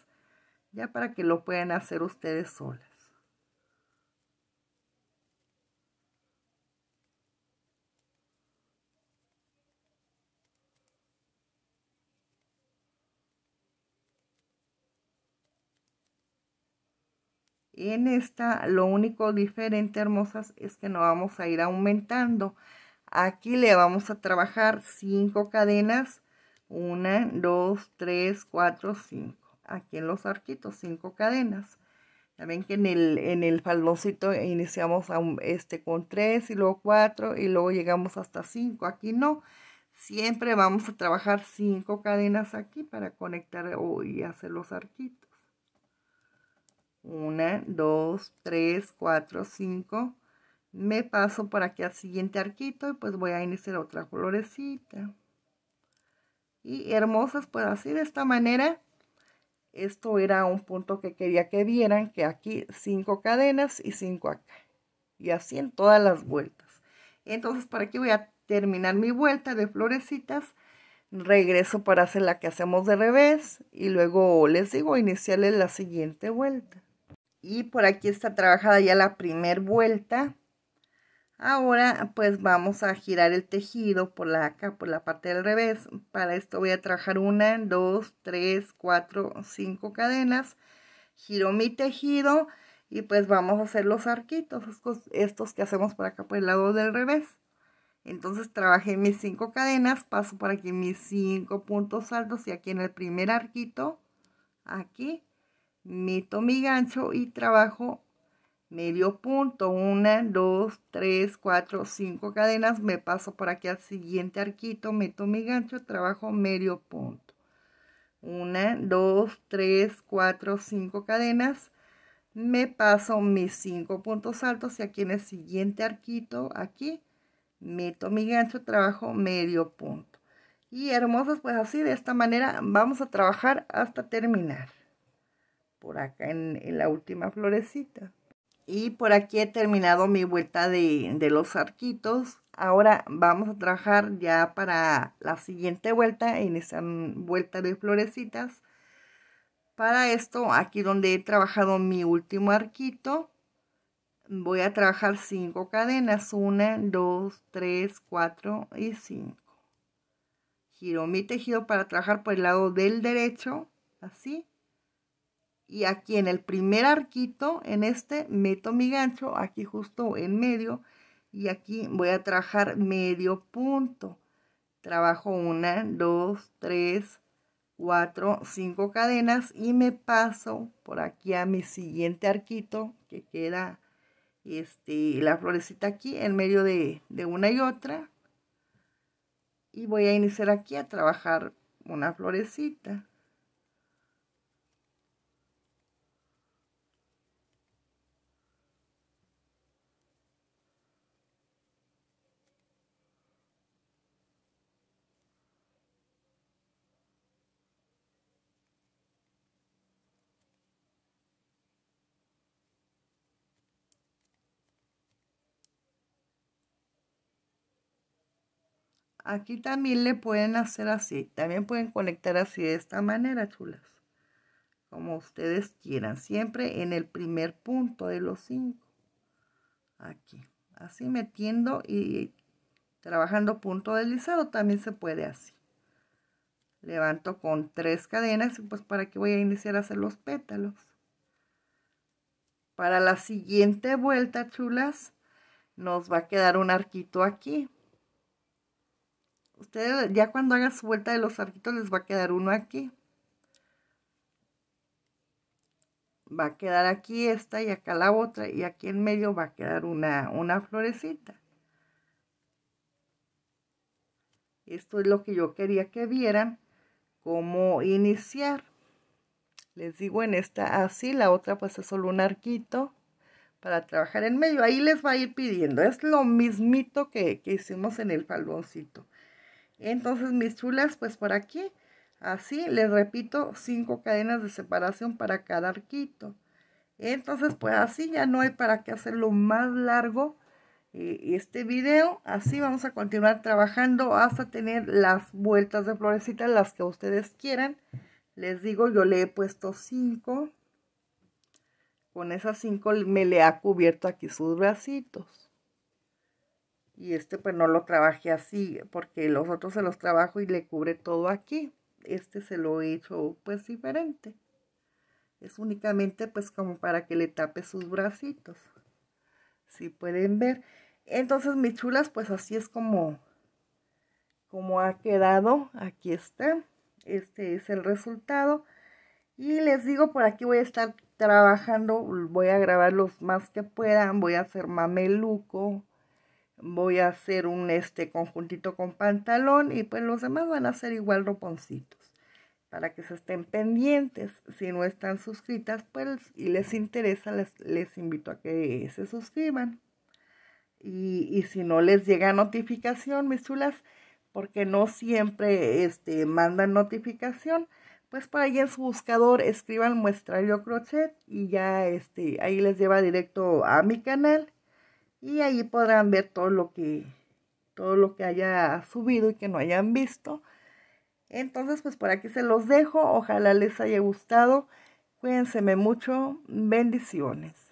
ya para que lo puedan hacer ustedes solas. En esta, lo único diferente, hermosas, es que no vamos a ir aumentando. Aquí le vamos a trabajar 5 cadenas. 1, 2, 3, 4, 5. Aquí en los arquitos, 5 cadenas. Ya ven que en el, en el faldoncito iniciamos a este, con 3 y luego 4 y luego llegamos hasta 5. Aquí no. Siempre vamos a trabajar 5 cadenas aquí para conectar oh, y hacer los arquitos. 1, 2, 3, 4, 5 me paso por aquí al siguiente arquito y pues voy a iniciar otra florecita y hermosas pues así de esta manera esto era un punto que quería que vieran que aquí cinco cadenas y cinco acá y así en todas las vueltas entonces para aquí voy a terminar mi vuelta de florecitas regreso para hacer la que hacemos de revés y luego les digo iniciarles la siguiente vuelta y por aquí está trabajada ya la primer vuelta Ahora pues vamos a girar el tejido por la, acá, por la parte del revés. Para esto voy a trabajar una, dos, tres, cuatro, cinco cadenas. Giro mi tejido y pues vamos a hacer los arquitos, estos, que hacemos por acá por el lado del revés. Entonces trabajé mis cinco cadenas, paso por aquí mis cinco puntos altos y aquí en el primer arquito, aquí, meto mi gancho y trabajo medio punto, una, dos, tres, cuatro, cinco cadenas, me paso por aquí al siguiente arquito, meto mi gancho, trabajo medio punto. Una, dos, tres, cuatro, cinco cadenas, me paso mis cinco puntos altos y aquí en el siguiente arquito, aquí, meto mi gancho, trabajo medio punto. Y hermosas, pues así, de esta manera vamos a trabajar hasta terminar. Por acá en, en la última florecita. Y por aquí he terminado mi vuelta de, los arquitos. Ahora vamos a trabajar ya para la siguiente vuelta, en esa mm, vuelta de florecitas. Para esto, aquí donde he trabajado mi último arquito, voy a trabajar cinco cadenas. 1, 2, 3, 4 y 5. Giro mi tejido para trabajar por el lado del derecho, así y aquí en el primer arquito, en este, meto mi gancho, aquí justo en medio, y aquí voy a trabajar medio punto. Trabajo una, dos, tres, cuatro, cinco cadenas y me paso por aquí a mi siguiente arquito que queda este, la florecita aquí en medio de, de una y otra. Y voy a iniciar aquí a trabajar una florecita. Aquí también le pueden hacer así. También pueden conectar así de esta manera, chulas. Como ustedes quieran. Siempre en el primer punto de los cinco. Aquí. Así metiendo y trabajando punto deslizado. También se puede así. Levanto con tres cadenas. Y Pues para que voy a iniciar a hacer los pétalos. Para la siguiente vuelta, chulas, nos va a quedar un arquito aquí Ustedes ya cuando hagan su vuelta de los arquitos les va a quedar uno aquí. Va a quedar aquí esta y acá la otra y aquí en medio va a quedar una, florecita. Esto es lo que yo quería que vieran cómo iniciar. Les digo en esta así, la otra pues es solo un arquito para trabajar en medio. Ahí les va a ir pidiendo. Es lo mismito que, que hicimos en el faldoncito. Entonces mis chulas, pues por aquí, así, les repito, cinco cadenas de separación para cada arquito. Entonces, pues así ya no hay para qué hacerlo más largo eh, este video. Así vamos a continuar trabajando hasta tener las vueltas de florecitas, las que ustedes quieran. Les digo, yo le he puesto cinco. Con esas cinco me le ha cubierto aquí sus bracitos y este pues no lo trabajé así porque los otros se los trabajo y le cubre todo aquí. Este se lo he hecho pues diferente. Es únicamente pues como para que le tape sus bracitos. Si pueden ver. Entonces mis chulas pues así es como, como ha quedado. Aquí está. Este es el resultado. Y les digo, por aquí voy a estar trabajando, voy a grabar los más que puedan, voy a hacer mameluco, voy a hacer un este conjuntito con pantalón y pues los demás van a ser igual roponcitos para que se estén pendientes si no están suscritas pues y les interesa les, invito a que se suscriban y, si no les llega notificación mis chulas porque no siempre este mandan notificación pues por ahí en su buscador escriban muestrario crochet y ya este ahí les lleva directo a mi canal y ahí podrán ver todo lo que todo lo que haya subido y que no hayan visto. Entonces, pues por aquí se los dejo. Ojalá les haya gustado. Cuídense mucho. Bendiciones.